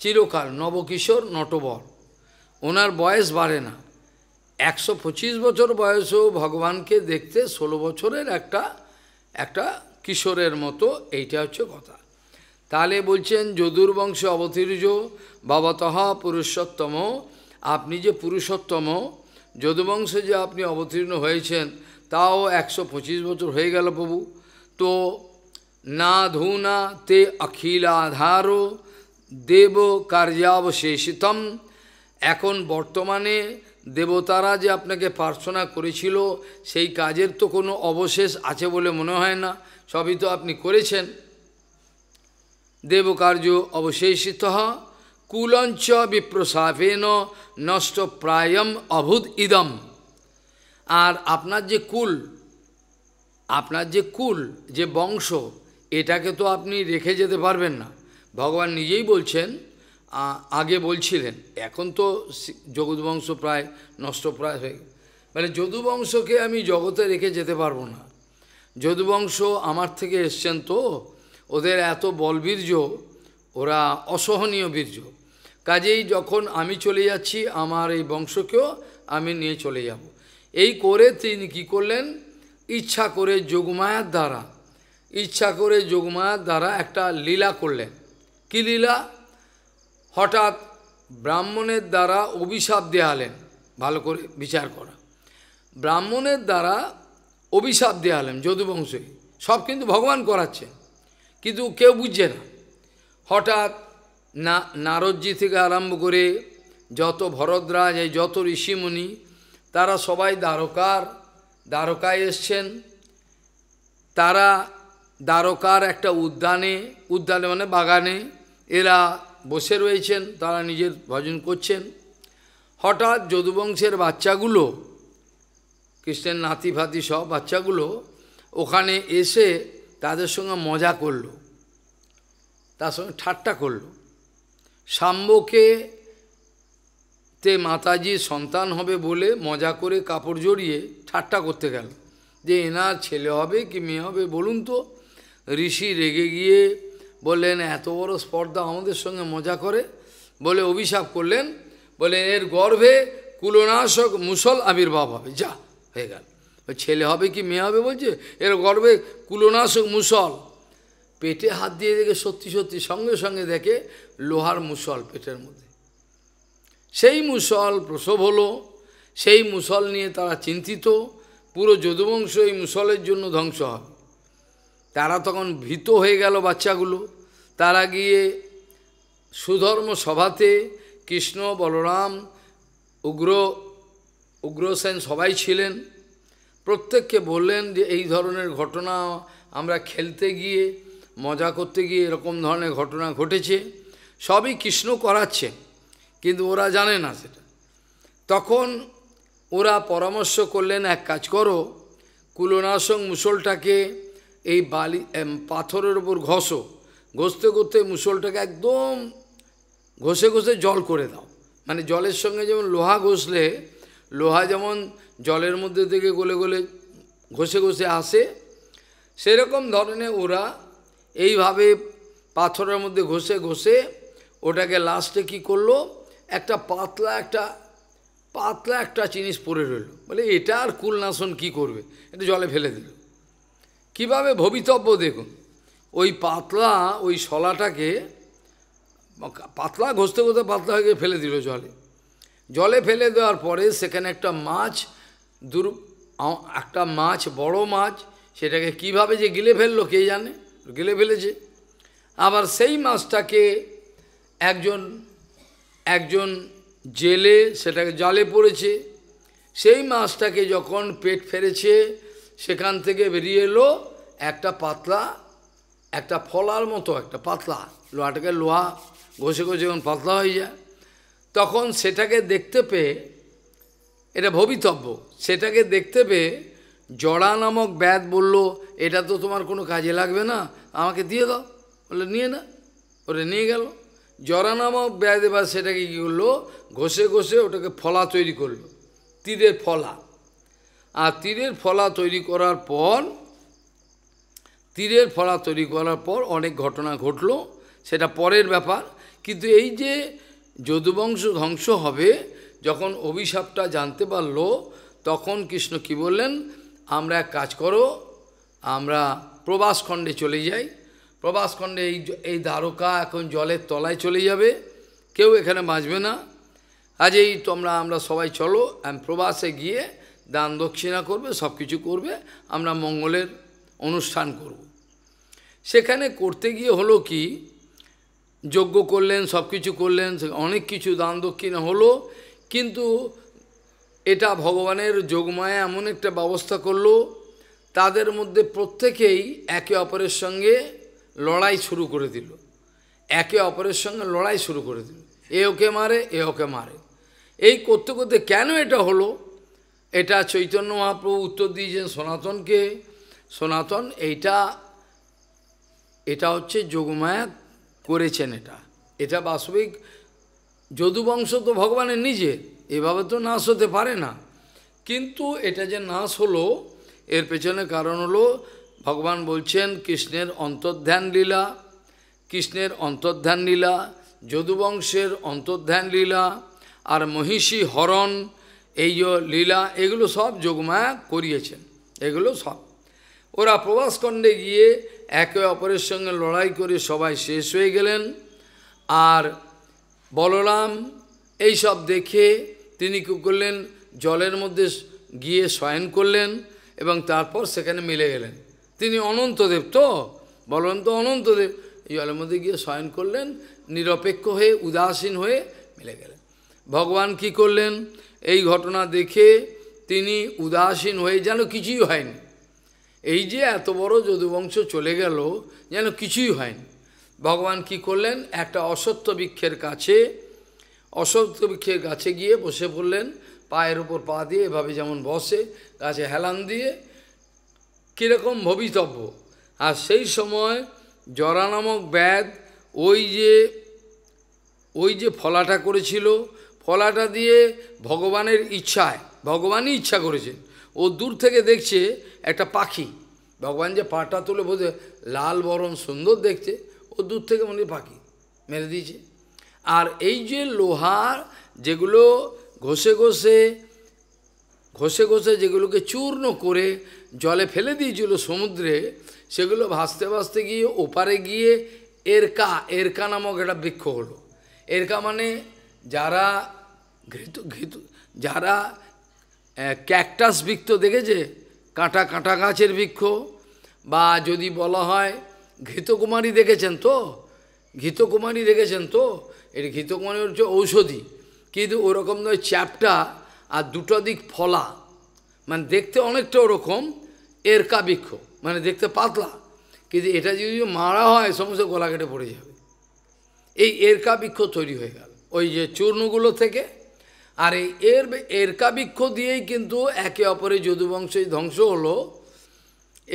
চিরকাল নবকিশোর নটবর ওনার বয়স বাড়ে না একশো পঁচিশ বছর বয়সেও ভগবানকে দেখতে ষোলো বছরের একটা একটা কিশোরের মতো এইটা হচ্ছে কথা তাহলে বলছেন যদুর্বংশে অবতীর্য বাবতহ পুরুষোত্তম আপনি যে পুরুষোত্তম যদুবংশে যে আপনি অবতীর্ণ হয়েছেন তাও একশো পঁচিশ বছর হয়ে গেল প্রভু তো না ধুনা তে অখিলাধার দেব কার্যাবশেষিতম এখন বর্তমানে দেবতারা যে আপনাকে প্রার্থনা করেছিল সেই কাজের তো কোনো অবশেষ আছে বলে মনে হয় না সবই তো আপনি করেছেন দেবকার্য অবশেষিত কুলঞ্চ বিপ্রসাপেন নষ্ট প্রায়ম অভূত ইদম আর আপনার যে কুল আপনার যে কুল যে বংশ এটাকে তো আপনি রেখে যেতে পারবেন না ভগবান নিজেই বলছেন আগে বলছিলেন এখন তো যদুবংশ প্রায় নষ্ট প্রায় হয়ে মানে যদুবংশকে আমি জগতে রেখে যেতে পারবো না যদুবংশ আমার থেকে এসছেন তো ওদের এত বলবীর্য ওরা অসহনীয় বীর্য কাজেই যখন আমি চলে যাচ্ছি আমার এই বংশকেও আমি নিয়ে চলে যাব। এই করে তিনি কি করলেন ইচ্ছা করে যোগমায়ার দ্বারা ইচ্ছা করে যোগমায়ার দ্বারা একটা লীলা করলেন কি লীলা হঠাৎ ব্রাহ্মণের দ্বারা অভিশাপ দেয়ালেন ভালো করে বিচার করা ব্রাহ্মণের দ্বারা অভিশাপ দেয়ালেন যদুবংশে সব কিন্তু ভগবান করাচ্ছেন কিন্তু কেউ বুঝছে না হঠাৎ না নারদজি থেকে আরম্ভ করে যত ভরদ্রাজ এই যত ঋষিমুনি তারা সবাই দ্বারকার দ্বারকায় এসছেন তারা দ্বারকার একটা উদ্যানে উদ্যানে মানে বাগানে এরা বসে রয়েছেন তারা নিজের ভজন করছেন হঠাৎ যদুবংশের বাচ্চাগুলো কৃষ্ণের নাতি ফাতি সব বাচ্চাগুলো ওখানে এসে তাদের সঙ্গে মজা করলো তার সঙ্গে ঠাট্টা করলো সাম্বকে তে মাতাজি সন্তান হবে বলে মজা করে কাপড় জড়িয়ে ঠাট্টা করতে গেল যে এনার ছেলে হবে কি মেয়ে হবে বলুন তো ঋষি রেগে গিয়ে বললেন এত বড় স্পর্ধা আমাদের সঙ্গে মজা করে বলে অভিশাপ করলেন বলে এর গর্ভে কুলনাশক মুসল আবির্ভাব হবে যা হয়ে গেল ছেলে হবে কি মেয়ে হবে বলছে এর গর্ভে কুলনাশক মুসল পেটে হাত দিয়ে দেখে সত্যি সত্যি সঙ্গে সঙ্গে দেখে লোহার মুসল পেটের মধ্যে সেই মুসল প্রসব হলো সেই মুসল নিয়ে তারা চিন্তিত পুরো যদুবংশ এই মুসলের জন্য ধ্বংস হবে তারা তখন ভীত হয়ে গেল বাচ্চাগুলো তারা গিয়ে সুধর্ম সভাতে কৃষ্ণ বলরাম উগ্র উগ্রসেন সবাই ছিলেন প্রত্যেককে বললেন যে এই ধরনের ঘটনা আমরা খেলতে গিয়ে মজা করতে গিয়ে এরকম ধরনের ঘটনা ঘটেছে সবই কৃষ্ণ করাচ্ছে কিন্তু ওরা জানে না সেটা তখন ওরা পরামর্শ করলেন এক কাজ করো কুলনাশক মুসলটাকে এই বালি পাথরের ওপর ঘষো ঘষতে ঘষতে মুসলটাকে একদম ঘষে ঘষে জল করে দাও মানে জলের সঙ্গে যেমন লোহা ঘষলে লোহা যেমন জলের মধ্যে থেকে গলে গলে ঘষে ঘষে আসে সেরকম ধরনের ওরা এইভাবে পাথরের মধ্যে ঘষে ঘষে ওটাকে লাস্টে কি করলো একটা পাতলা একটা পাতলা একটা জিনিস পরে রইল বলে এটা আর কুলনাশন কি করবে এটা জলে ফেলে দিল কিভাবে ভবিতব্য দেখুন ওই পাতলা ওই শলাটাকে পাতলা ঘষতে ঘষতে পাতলা হয়ে ফেলে দিল জলে জলে ফেলে দেওয়ার পরে সেখানে একটা মাছ দুর একটা মাছ বড় মাছ সেটাকে কিভাবে যে গিলে ফেললো কে জানে গিলে ফেলেছে আবার সেই মাছটাকে একজন একজন জেলে সেটাকে জালে পড়েছে সেই মাছটাকে যখন পেট ফেরেছে সেখান থেকে বেরিয়ে এলো একটা পাতলা একটা ফলার মতো একটা পাতলা লোহাটাকে লোহা ঘষে ঘষে যখন পাতলা হয়ে যায় তখন সেটাকে দেখতে পেয়ে এটা ভবিতব্য সেটাকে দেখতে পেয়ে জড়া নামক ব্যাদ বলল এটা তো তোমার কোনো কাজে লাগবে না আমাকে দিয়ে দাও বললে নিয়ে না ওরে নিয়ে গেল জড়া নামক ব্যাদ এবার সেটাকে কী করলো ঘষে ঘষে ওটাকে ফলা তৈরি করলো তীরের ফলা আর তীরের ফলা তৈরি করার পর তীরের ফলা তৈরি করার পর অনেক ঘটনা ঘটল সেটা পরের ব্যাপার কিন্তু এই যে যদুবংশ ধ্বংস হবে যখন অভিশাপটা জানতে পারল তখন কৃষ্ণ কি বললেন আমরা এক কাজ করো আমরা প্রবাসখণ্ডে চলে যাই প্রবাসখণ্ডে এই এই দ্বারকা এখন জলের তলায় চলে যাবে কেউ এখানে বাঁচবে না এই তোমরা আমরা সবাই চলো প্রবাসে গিয়ে দান দক্ষিণা করবে সব কিছু করবে আমরা মঙ্গলের অনুষ্ঠান করব সেখানে করতে গিয়ে হলো কি যজ্ঞ করলেন সব কিছু করলেন অনেক কিছু দান দক্ষিণা হলো কিন্তু এটা ভগবানের যোগমায়া এমন একটা ব্যবস্থা করলো তাদের মধ্যে প্রত্যেকেই একে অপরের সঙ্গে লড়াই শুরু করে দিল একে অপরের সঙ্গে লড়াই শুরু করে দিল এ ওকে মারে এ ওকে মারে এই করতে করতে কেন এটা হলো এটা চৈতন্য মহাপ্রভু উত্তর দিয়েছেন সনাতনকে সনাতন এইটা এটা হচ্ছে যোগমায়া করেছেন এটা এটা বাস্তবিক যদুবংশ তো ভগবানের নিজে এভাবে তো নাশ হতে পারে না কিন্তু এটা যে নাশ হলো এর পেছনে কারণ হলো ভগবান বলছেন কৃষ্ণের অন্তর্ধ্যান লীলা কৃষ্ণের অন্তর্ধ্যান লীলা যদুবংশের অন্তর্ধ্যান লীলা আর মহিষী হরণ এই লীলা এগুলো সব যোগমায়া করিয়েছেন এগুলো সব ওরা প্রবাসকণ্ডে গিয়ে একে অপরের সঙ্গে লড়াই করে সবাই শেষ হয়ে গেলেন আর বলরাম এই সব দেখে তিনি কী করলেন জলের মধ্যে গিয়ে শয়ন করলেন এবং তারপর সেখানে মিলে গেলেন তিনি অনন্তদেব তো বলরাম তো অনন্তদেব জলের মধ্যে গিয়ে শয়ন করলেন নিরপেক্ষ হয়ে উদাসীন হয়ে মিলে গেলেন ভগবান কি করলেন এই ঘটনা দেখে তিনি উদাসীন হয়ে যেন কিছুই হয়নি এই যে এত বড় যদুবংশ চলে গেল যেন কিছুই হয়নি ভগবান কি করলেন একটা অসত্য বৃক্ষের কাছে অসত্য বৃক্ষের কাছে গিয়ে বসে পড়লেন পায়ের ওপর পা দিয়ে এভাবে যেমন বসে গাছে হেলান দিয়ে কীরকম ভবিতব্য আর সেই সময় জরা নামক ব্যাধ ওই যে ওই যে ফলাটা করেছিল ফলাটা দিয়ে ভগবানের ইচ্ছায় ভগবানই ইচ্ছা করেছেন ও দূর থেকে দেখছে একটা পাখি ভগবান যে পাটা তুলে বোঝে লাল বরণ সুন্দর দেখছে ও দূর থেকে মনে পাখি মেরে দিয়েছে আর এই যে লোহার যেগুলো ঘষে ঘষে ঘষে ঘষে যেগুলোকে চূর্ণ করে জলে ফেলে দিয়েছিল সমুদ্রে সেগুলো ভাসতে ভাসতে গিয়ে ওপারে গিয়ে এরকা এরকা নামক একটা বৃক্ষ হলো এরকা মানে যারা ঘৃত ঘৃত যারা ক্যাকটাস বৃক্ষ দেখেছে কাঁটা কাঁটা গাছের বৃক্ষ বা যদি বলা হয় ঘৃতকুমারী দেখেছেন তো ঘৃতকুমারী দেখেছেন তো এটি ঘৃতকুমারী হচ্ছে ঔষধি কিন্তু ওরকম নয় চ্যাপটা আর দুটো দিক ফলা মানে দেখতে অনেকটা ওরকম এরকা বৃক্ষ মানে দেখতে পাতলা কিন্তু এটা যদি মারা হয় সমস্ত গলা কেটে পড়ে যাবে এই এরকা বৃক্ষ তৈরি হয়ে গেল ওই যে চূর্ণগুলো থেকে আর এই এর এরকা বৃক্ষ দিয়েই কিন্তু একে অপরে যদুবংশে ধ্বংস হলো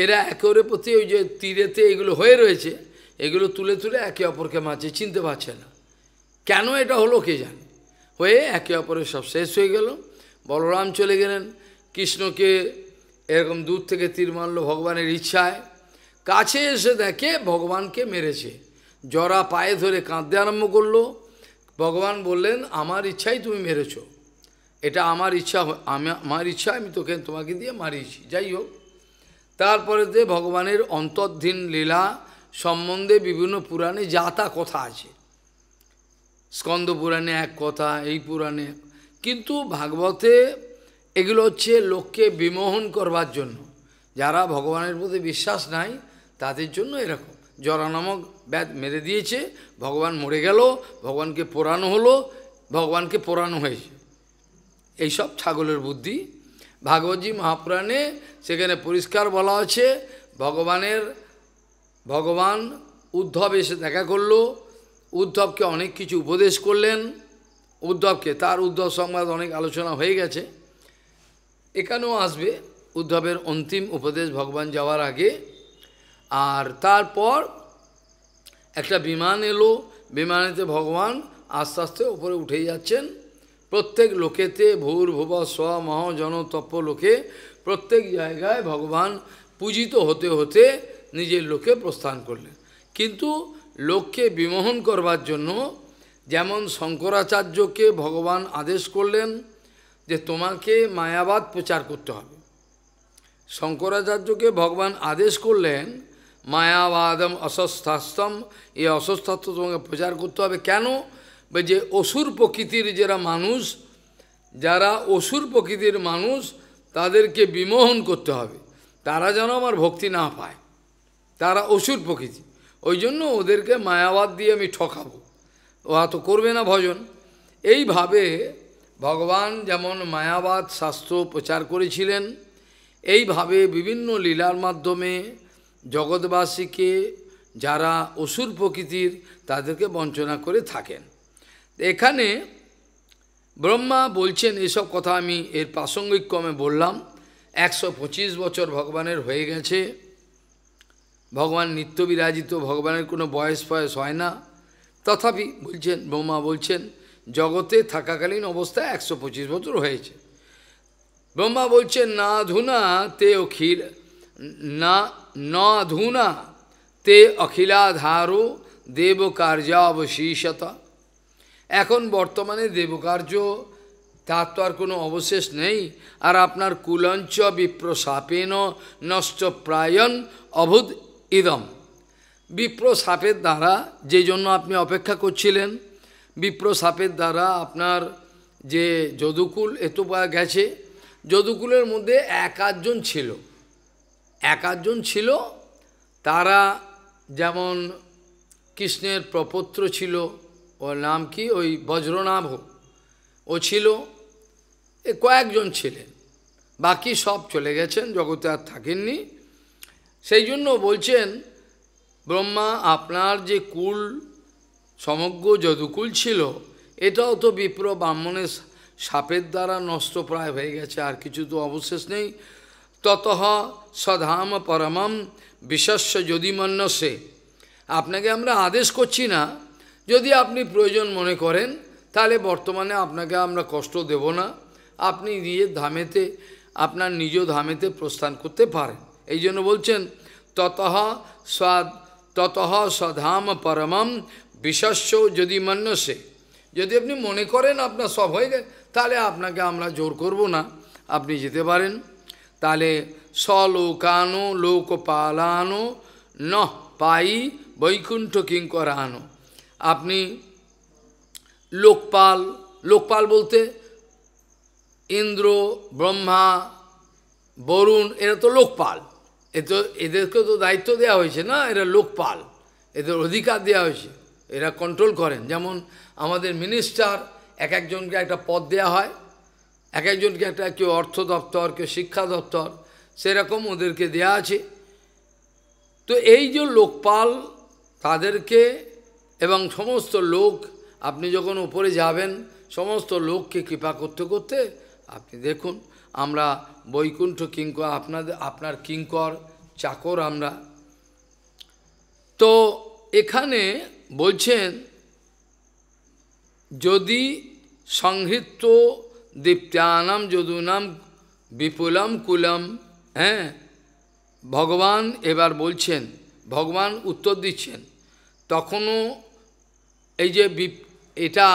এরা একে প্রতি ওই যে তীরেতে এগুলো হয়ে রয়েছে এগুলো তুলে তুলে একে অপরকে মাঝে চিনতে পারছে না কেন এটা হলো কে জানে হয়ে একে অপরের সব শেষ হয়ে গেল বলরাম চলে গেলেন কৃষ্ণকে এরকম দূর থেকে তীর মারল ভগবানের ইচ্ছায় কাছে এসে দেখে ভগবানকে মেরেছে জরা পায়ে ধরে কাঁদতে আরম্ভ করলো ভগবান বললেন আমার ইচ্ছাই তুমি মেরেছ এটা আমার ইচ্ছা আমার ইচ্ছা আমি তোকে তোমাকে দিয়ে মারিয়েছি যাই হোক তারপরে যে ভগবানের অন্তর্ধীন লীলা সম্বন্ধে বিভিন্ন পুরাণে যা তা কথা আছে স্কন্দ পুরাণে এক কথা এই পুরাণে কিন্তু ভাগবতে এগুলো হচ্ছে লোককে বিমোহন করবার জন্য যারা ভগবানের প্রতি বিশ্বাস নাই তাদের জন্য এরকম জরা নামক ব্যাধ মেরে দিয়েছে ভগবান মরে গেল ভগবানকে পোড়ানো হলো ভগবানকে পোড়ানো হয়েছে এইসব ছাগলের বুদ্ধি ভাগবতী মহাপুরাণে সেখানে পরিষ্কার বলা আছে ভগবানের ভগবান উদ্ধব এসে দেখা করলো উদ্ধবকে অনেক কিছু উপদেশ করলেন উদ্ধবকে তার উদ্ধব সংবাদ অনেক আলোচনা হয়ে গেছে এখানেও আসবে উদ্ধবের অন্তিম উপদেশ ভগবান যাওয়ার আগে আর তারপর একটা বিমান এলো বিমানেতে ভগবান আস্তে আস্তে ওপরে উঠে যাচ্ছেন প্রত্যেক লোকেতে ভৌর ভুব স্ব মহ জন লোকে প্রত্যেক জায়গায় ভগবান পূজিত হতে হতে নিজের লোকে প্রস্থান করলেন কিন্তু লোককে বিমোহন করবার জন্য যেমন শঙ্করাচার্যকে ভগবান আদেশ করলেন যে তোমাকে মায়াবাদ প্রচার করতে হবে শঙ্করাচার্যকে ভগবান আদেশ করলেন মায়াবাদম অসস্থাস্তম এই অসস্থাস্থ তোমাকে প্রচার করতে হবে কেন যে অসুর প্রকৃতির যারা মানুষ যারা অসুর প্রকৃতির মানুষ তাদেরকে বিমোহন করতে হবে তারা যেন আমার ভক্তি না পায় তারা অসুর প্রকৃতি ওই জন্য ওদেরকে মায়াবাদ দিয়ে আমি ঠকাবো ওরা তো করবে না ভজন এইভাবে ভগবান যেমন মায়াবাদ শাস্ত্র প্রচার করেছিলেন এইভাবে বিভিন্ন লীলার মাধ্যমে জগৎবাসীকে যারা অসুর প্রকৃতির তাদেরকে বঞ্চনা করে থাকেন এখানে ব্রহ্মা বলছেন এসব কথা আমি এর প্রাসঙ্গিক ক্রমে বললাম একশো বছর ভগবানের হয়ে গেছে ভগবান নিত্য বিরাজিত ভগবানের কোনো বয়স ফয়স হয় না তথাপি বলছেন ব্রহ্মা বলছেন জগতে থাকাকালীন অবস্থায় একশো বছর হয়েছে ব্রহ্মা বলছেন না ধুনা তে অখিল না धूना তে অখিলাধারো দেবকার্য অবশিষত এখন বর্তমানে দেবকার্য তার তো আর কোনো অবশেষ নেই আর আপনার কুলঞ্চ বিপ্রসাপেন নষ্ট প্রায়ণ অভূত ইদম বিপ্র দ্বারা যে জন্য আপনি অপেক্ষা করছিলেন বিপ্র দ্বারা আপনার যে যদুকুল এত গেছে যদুকুলের মধ্যে এক আধজন ছিল এক আধজন ছিল তারা যেমন কৃষ্ণের প্রপত্র ছিল ওর নাম কি ওই বজ্রনাভ ও ছিল এ কয়েকজন ছিলেন বাকি সব চলে গেছেন জগতে আর থাকেননি সেই জন্য বলছেন ব্রহ্মা আপনার যে কুল সমগ্র যদুকুল ছিল এটাও তো বিপ্র ব্রাহ্মণের সাপের দ্বারা নষ্ট প্রায় হয়ে গেছে আর কিছু তো অবশেষ নেই ততহ সধাম পরমম বিশস্য যদি মন্যসে আপনাকে আমরা আদেশ করছি না যদি আপনি প্রয়োজন মনে করেন তাহলে বর্তমানে আপনাকে আমরা কষ্ট দেব না আপনি নিজের ধামেতে আপনার নিজ ধামেতে প্রস্থান করতে পারেন এই জন্য বলছেন ততহ স্বাদ ততহ সধাম পরমম বিশস্য যদি মন্যসে যদি আপনি মনে করেন আপনার সব হয়ে গেছে তাহলে আপনাকে আমরা জোর করব না আপনি যেতে পারেন তাহলে স্বলোকানো লোকপালানো ন পাই বৈকুণ্ঠ আনো আপনি লোকপাল লোকপাল বলতে ইন্দ্র ব্রহ্মা বরুণ এরা তো লোকপাল এ তো এদেরকে তো দায়িত্ব দেওয়া হয়েছে না এরা লোকপাল এদের অধিকার দেওয়া হয়েছে এরা কন্ট্রোল করেন যেমন আমাদের মিনিস্টার এক একজনকে একটা পদ দেয়া হয় এক একজনকে একটা কেউ অর্থ দপ্তর কেউ শিক্ষা দপ্তর সেরকম ওদেরকে দেয়া আছে তো এই যে লোকপাল তাদেরকে এবং সমস্ত লোক আপনি যখন উপরে যাবেন সমস্ত লোককে কৃপা করতে করতে আপনি দেখুন আমরা বৈকুণ্ঠ কিঙ্কর আপনাদের আপনার কিঙ্কর চাকর আমরা তো এখানে বলছেন যদি সংহৃত দীপ্তানাম যদুনাম বিপুলম কুলম হ্যাঁ ভগবান এবার বলছেন ভগবান উত্তর দিচ্ছেন তখনও এই যে এটা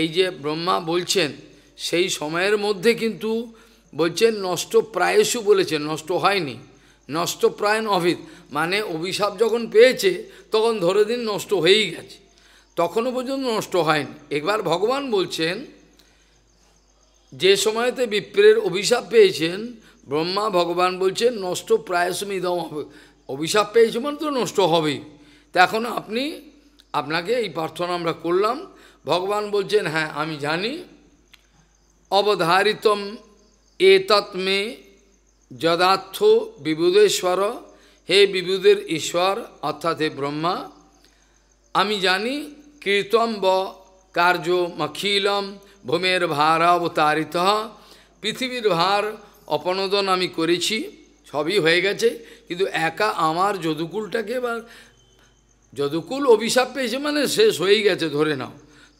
এই যে ব্রহ্মা বলছেন সেই সময়ের মধ্যে কিন্তু বলছেন নষ্ট প্রায়শু বলেছেন নষ্ট হয়নি নষ্ট প্রায় অভিত মানে অভিশাপ যখন পেয়েছে তখন ধরে দিন নষ্ট হয়েই গেছে তখনও পর্যন্ত নষ্ট হয়নি একবার ভগবান বলছেন যে সময়তে বিপ্রের অভিশাপ পেয়েছেন ব্রহ্মা ভগবান বলছেন নষ্ট প্রায়সম ইদম হবে অভিশাপ পেয়েছে মানে তো নষ্ট হবেই তা এখন আপনি আপনাকে এই প্রার্থনা আমরা করলাম ভগবান বলছেন হ্যাঁ আমি জানি অবধারিতম এ তৎমে যদার্থ বিবুদেশ্বর হে বিবুদের ঈশ্বর অর্থাৎ হে ব্রহ্মা আমি জানি কীর্তম ব কার্য মখিলম ভূমের ভার অবতারিত পৃথিবীর ভার অপনোদন আমি করেছি সবই হয়ে গেছে কিন্তু একা আমার যদুকুলটাকে বা যদুকুল অভিশাপ পেয়েছে মানে শেষ হয়েই গেছে ধরে নাও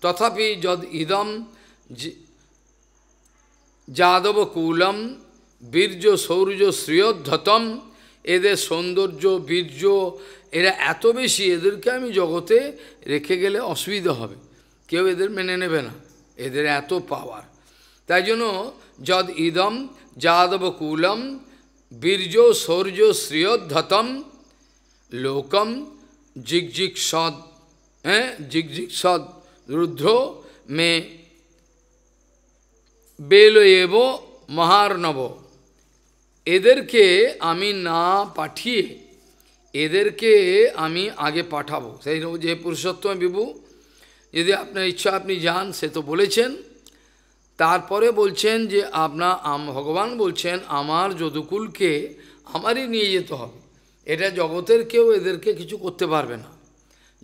তথাপি যদ ইদম যাদব কুলম বীর্য সৌর্য শ্রেয়ধতম এদের সৌন্দর্য বীর্য এরা এত বেশি এদেরকে আমি জগতে রেখে গেলে অসুবিধা হবে কেউ এদের মেনে নেবে না এদের এত পাওয়ার তার জন্য जद इदম যাদব কুলম বীরজ সর্য স्रियধতম লোকম jig jig sad হ্যাঁ jig jig sad রুদ্র মে বেল এবো মহারনব এদেরকে আমি না পাঠিয়ে এদেরকে আমি আগে পাঠাবো সেই যে পুরুষত্বে বিভূ যদি আপনার ইচ্ছা আপনি যান সে তো বলেছেন তারপরে বলছেন যে আম ভগবান বলছেন আমার যদুকুলকে আমারই নিয়ে যেতে হবে এটা জগতের কেউ এদেরকে কিছু করতে পারবে না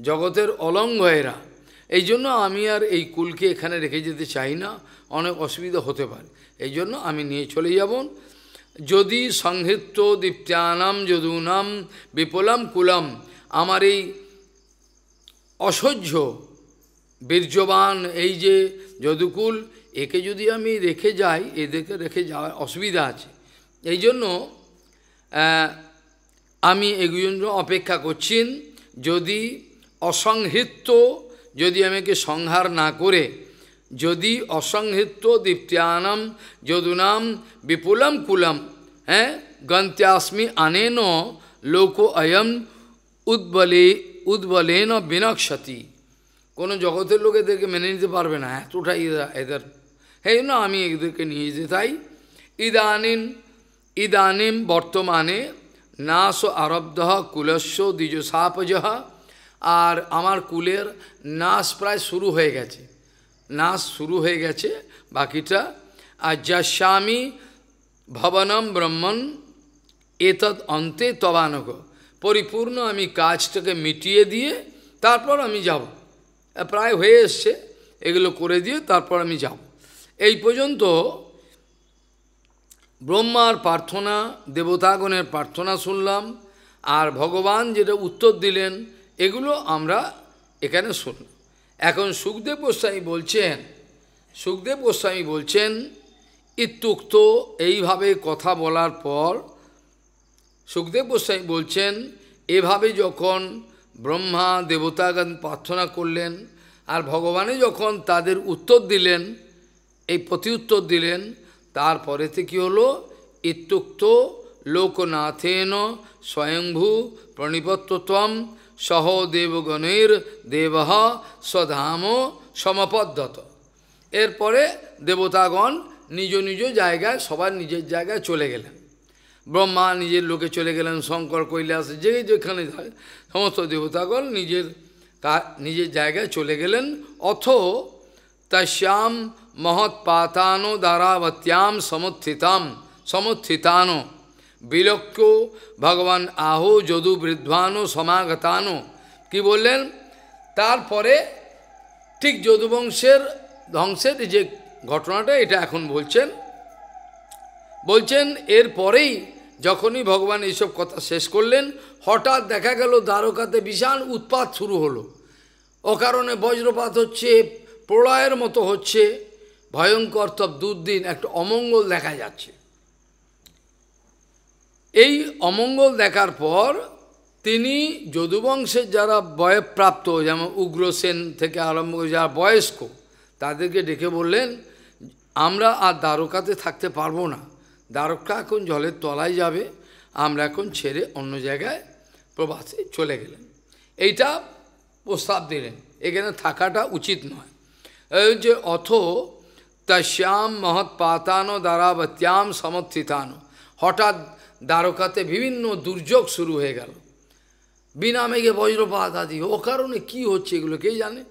জগতের অলঙ্ঘ এরা এই জন্য আমি আর এই কুলকে এখানে রেখে যেতে চাই না অনেক অসুবিধা হতে পারে এই জন্য আমি নিয়ে চলে যাব যদি সংহৃত্য দীপ্তানাম যদুনাম বিপুলাম কুলাম আমার এই অসহ্য বীর্যবান এই যে যদুকুল একে যদি আমি রেখে যাই এদেরকে রেখে যাওয়ার অসুবিধা আছে এই জন্য আমি এগুজন্য অপেক্ষা করছেন যদি অসংহিত্য যদি আমাকে সংহার না করে যদি অসংহিত দীপ্তানম যদুনাম বিপুলম কুলম হ্যাঁ গন্ত্যাস্মি আনেন লোক অয়ম উদ্বলে উদ্বলেন বিনক্ষতি কোনো জগতের লোক এদেরকে মেনে নিতে পারবে না এতটাই এদের এই জন্য আমি এদেরকে নিয়ে যেতে চাই ইদানিন ইদানিম বর্তমানে নাস আরব্ধ কুলস্য দ্বিজ সাপজহ আর আমার কুলের নাস প্রায় শুরু হয়ে গেছে নাস শুরু হয়ে গেছে বাকিটা আর যস্বামী ভবনম ব্রহ্মণ এত অন্তে তবানক পরিপূর্ণ আমি কাজটাকে মিটিয়ে দিয়ে তারপর আমি যাব প্রায় হয়ে এসছে এগুলো করে দিয়ে তারপর আমি যাব এই পর্যন্ত ব্রহ্মার প্রার্থনা দেবতাগণের প্রার্থনা শুনলাম আর ভগবান যেটা উত্তর দিলেন এগুলো আমরা এখানে শুনলাম এখন সুখদেব গোস্বামী বলছেন সুখদেব গোস্বামী বলছেন ইত্যুক্ত এইভাবে কথা বলার পর সুখদেব গোস্বামী বলছেন এভাবে যখন ব্রহ্মা দেবতাগণ প্রার্থনা করলেন আর ভগবানে যখন তাদের উত্তর দিলেন এই প্রতিউত্তর দিলেন তারপরেতে কি হলো ইত্যুক্ত লোকনাথেন স্বয়ংভু প্রণিপত্যতম সহ দেবগণের দেব স্বধাম সমপদ্ধত এরপরে দেবতাগণ নিজ নিজ জায়গায় সবার নিজের জায়গায় চলে গেলেন ব্রহ্মা নিজের লোকে চলে গেলেন শঙ্কর কৈলাস যে যেখানে যায় সমস্ত দেবতাগণ নিজের নিজের জায়গায় চলে গেলেন অথ তস্যাম মহৎ পাতানো ধারাবত্যাম সমর্থিতাম সমর্থিতানো বিলক্ষ ভগবান আহো যদু বৃদ্ধানো সমাগতানো কি বললেন তারপরে ঠিক যদুবংশের ধ্বংসের যে ঘটনাটা এটা এখন বলছেন বলছেন এরপরেই যখনই ভগবান এইসব কথা শেষ করলেন হঠাৎ দেখা গেল দ্বারকাতে বিশাল উৎপাত শুরু হলো অকারণে বজ্রপাত হচ্ছে প্রলয়ের মতো হচ্ছে ভয়ঙ্কর তব দুর্দিন একটা অমঙ্গল দেখা যাচ্ছে এই অমঙ্গল দেখার পর তিনি যদুবংশের যারা বয়প্রাপ্ত যেমন উগ্রসেন থেকে আরম্ভ করে যারা বয়স্ক তাদেরকে ডেকে বললেন আমরা আর দ্বারকাতে থাকতে পারবো না দ্বারকা এখন জলের তলায় যাবে আমরা এখন ছেড়ে অন্য জায়গায় প্রবাসে চলে গেলেন এইটা প্রস্তাব দিলেন এখানে থাকাটা উচিত নয় যে অথ তস্যাম মহৎ পাতানো দ্বারাবত্যাম সমর্থিতানো হঠাৎ দ্বারকাতে বিভিন্ন দুর্যোগ শুরু হয়ে গেল বিনা মেঘে বজ্রপাত আদি ও কারণে কি হচ্ছে এগুলো কে জানে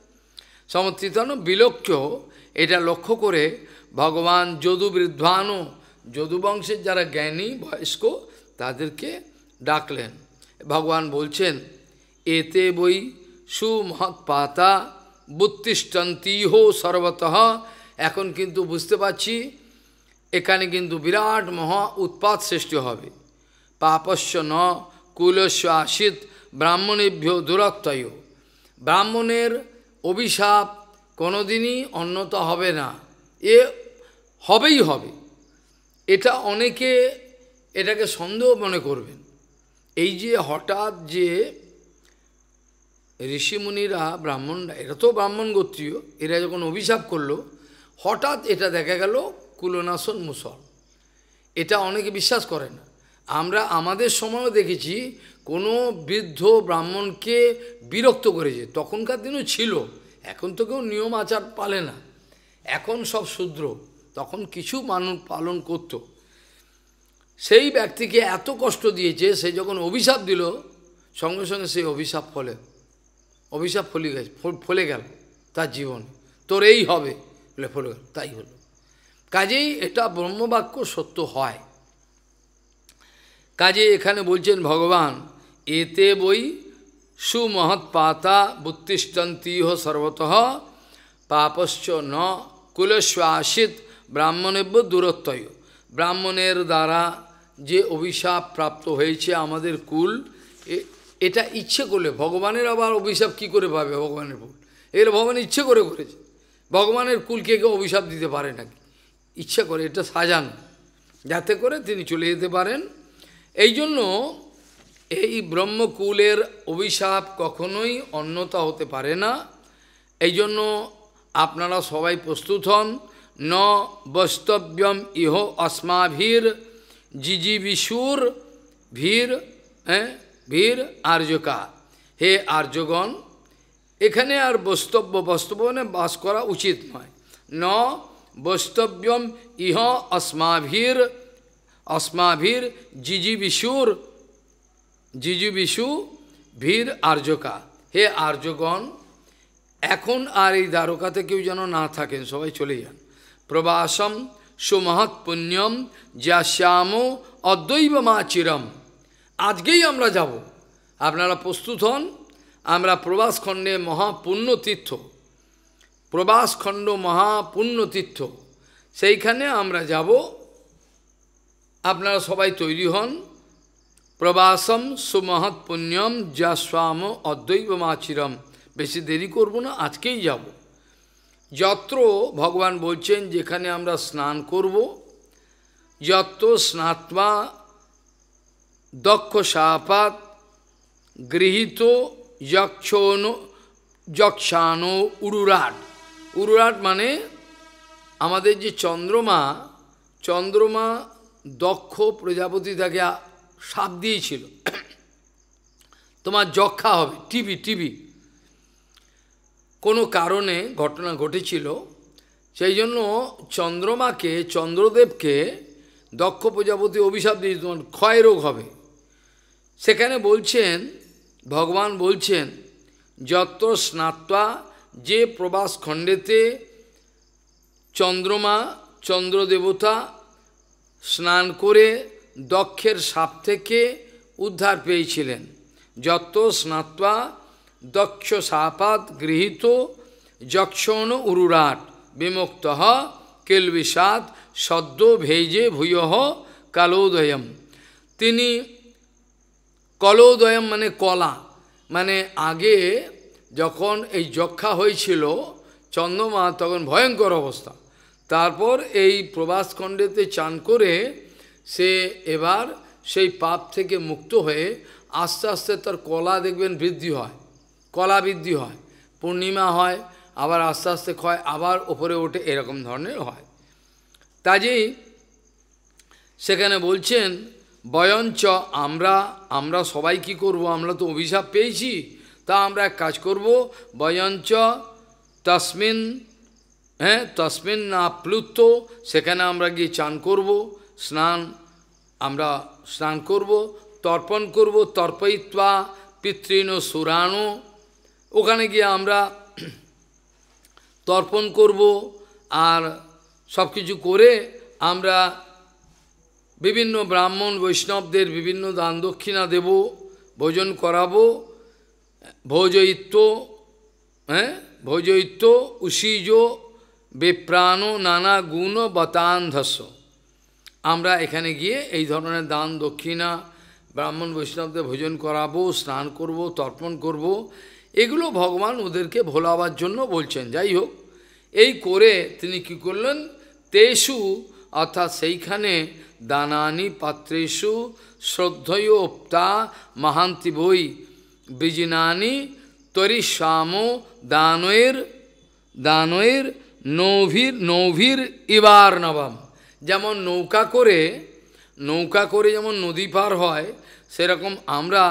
সমর্থিতানো বিলক্ষ এটা লক্ষ্য করে ভগবান যদু বৃদ্ধানো যদুবংশের যারা জ্ঞানী বয়স্ক তাদেরকে ডাকলেন ভগবান বলছেন এতে বই সুমহৎ পাতা বুত্তিষ্ঠন্তীহ সর্বত এখন কিন্তু বুঝতে পারছি এখানে কিন্তু বিরাট মহা উৎপাত সৃষ্টি হবে পাপস্য ন কুলস্য আশিত ব্রাহ্মণেভ্য দুরত্তয় ব্রাহ্মণের অভিশাপ কোনোদিনই অন্যত হবে না এ হবেই হবে এটা অনেকে এটাকে সন্দেহ মনে করবেন এই যে হঠাৎ যে ঋষিমুনিরা ব্রাহ্মণরা এরা তো ব্রাহ্মণ গোত্রীয় এরা যখন অভিশাপ করলো হঠাৎ এটা দেখা গেল কুলনাসন মুসল এটা অনেকে বিশ্বাস করে না আমরা আমাদের সময়ও দেখেছি কোনো বৃদ্ধ ব্রাহ্মণকে বিরক্ত করেছে তখনকার দিনও ছিল এখন তো কেউ নিয়ম আচার পালে না এখন সব শূদ্র তখন কিছু মানুষ পালন করত সেই ব্যক্তিকে এত কষ্ট দিয়েছে সে যখন অভিশাপ দিল সঙ্গে সঙ্গে সেই অভিশাপ ফলে অভিশাপ ফলে গেছে ফলে গেল তার জীবন তোর এই হবে বলে ফলে গেল তাই হলো কাজেই এটা ব্রহ্মবাক্য সত্য হয় কাজে এখানে বলছেন ভগবান এতে বই সুমহৎ পাতা বুত্তিষ্টন্তীহ সর্বত পাপশ্চ ন আশিত ব্রাহ্মণেব্য দূরত্বয় ব্রাহ্মণের দ্বারা যে অভিশাপ প্রাপ্ত হয়েছে আমাদের কুল এটা ইচ্ছে করলে ভগবানের আবার অভিশাপ কি করে পাবে ভগবানের কুল এর ভগবান ইচ্ছে করে করেছে ভগবানের কুলকে কেউ অভিশাপ দিতে পারে নাকি ইচ্ছে করে এটা সাজান যাতে করে তিনি চলে যেতে পারেন এই জন্য এই ব্রহ্মকুলের অভিশাপ কখনোই অন্যতা হতে পারে না এই জন্য আপনারা সবাই প্রস্তুত হন ন বস্তব্যম ইহ অস্মাভীর জিজিবিষুর ভীর ভীর আর্যকা হে আর্যগণ এখানে আর বস্তব্য বস্তবনে বাস করা উচিত নয় ন বস্তব্যম ইহ অস্মাভীর অস্মাভীর জিজিবিষুর জিজুবিষু ভীর আর্যকা হে আর্যগণ এখন আর এই দ্বারকাতে কেউ যেন না থাকেন সবাই চলে যান প্রবাসম সুমহৎ পুণ্যম যা শ্যাম অদ্বৈব মা চিরম আজকেই আমরা যাব আপনারা প্রস্তুত হন আমরা প্রবাসখণ্ডে মহাপুণ্যতীর্থ প্রবাসখণ্ড মহাপুণ্যতীর্থ সেইখানে আমরা যাব আপনারা সবাই তৈরি হন প্রবাসম সুমহৎ পুণ্যম যা শ্যাম অদ্বৈব চিরম বেশি দেরি করব না আজকেই যাবো যত্র ভগবান বলছেন যেখানে আমরা স্নান করব যত্র স্নাত্মা দক্ষ সাপাত গৃহীত যক্ষণ যক্ষান উড়ুরাট উড়ুরাট মানে আমাদের যে চন্দ্রমা চন্দ্রমা দক্ষ প্রজাপতি তাকে সাপ দিয়েছিল তোমার যক্ষা হবে টিভি টিভি কোনো কারণে ঘটনা ঘটেছিল সেই জন্য চন্দ্রমাকে চন্দ্রদেবকে দক্ষ প্রজাপতি অভিশাপ দিয়ে তোমার মানে ক্ষয় রোগ হবে সেখানে বলছেন ভগবান বলছেন যত স্নাত্বা যে প্রবাস খণ্ডেতে চন্দ্রমা চন্দ্রদেবতা স্নান করে দক্ষের সাপ থেকে উদ্ধার পেয়েছিলেন যত স্নাত্বা দক্ষ সাপাত গৃহীত যক্ষণ উরুরাট বিমুক্ত কেলবিষাদ সদ্য ভেজে ভূয়হ কালোদয়ম তিনি কলোদয়ম মানে কলা মানে আগে যখন এই যক্ষা হয়েছিল চন্দ্রমা তখন ভয়ঙ্কর অবস্থা তারপর এই প্রবাসখণ্ডেতে চান করে সে এবার সেই পাপ থেকে মুক্ত হয়ে আস্তে আস্তে তার কলা দেখবেন বৃদ্ধি হয় কলা বৃদ্ধি হয় পূর্ণিমা হয় আবার আস্তে আস্তে ক্ষয় আবার ওপরে ওঠে এরকম ধরনের হয় কাজেই সেখানে বলছেন বয়ঞ্চ আমরা আমরা সবাই কি করব আমরা তো অভিশাপ পেয়েছি তা আমরা এক কাজ করব বয়ঞ্চ তসমিন হ্যাঁ তসমিন না প্লুত্ত সেখানে আমরা গিয়ে চান করব স্নান আমরা স্নান করব তর্পণ করব তর্পয়িত্বা পিতৃণ সুরাণ ওখানে গিয়ে আমরা তর্পণ করব আর সব কিছু করে আমরা বিভিন্ন ব্রাহ্মণ বৈষ্ণবদের বিভিন্ন দান দক্ষিণা দেব ভোজন করাবো ভোজৈত্য হ্যাঁ ভোজয়িত্ব উসিজ বেপ্রাণ নানা গুণ বতান্ধস্য আমরা এখানে গিয়ে এই ধরনের দান দক্ষিণা ব্রাহ্মণ বৈষ্ণবদের ভোজন করাবো স্নান করব তর্পণ করব এগুলো ভগবান ওদেরকে ভোলাবার জন্য বলছেন যাই হোক এই করে তিনি কি করলেন তেসু অর্থাৎ সেইখানে দানানি পাত্রেষু শ্রদ্ধয় ওপ্তা মহান্তি বই বিজিনানি তরিশ্যাম দানয়ের দানয়ের নৌভির নৌভির ইবার নবাম যেমন নৌকা করে নৌকা করে যেমন নদী পার হয় সেরকম আমরা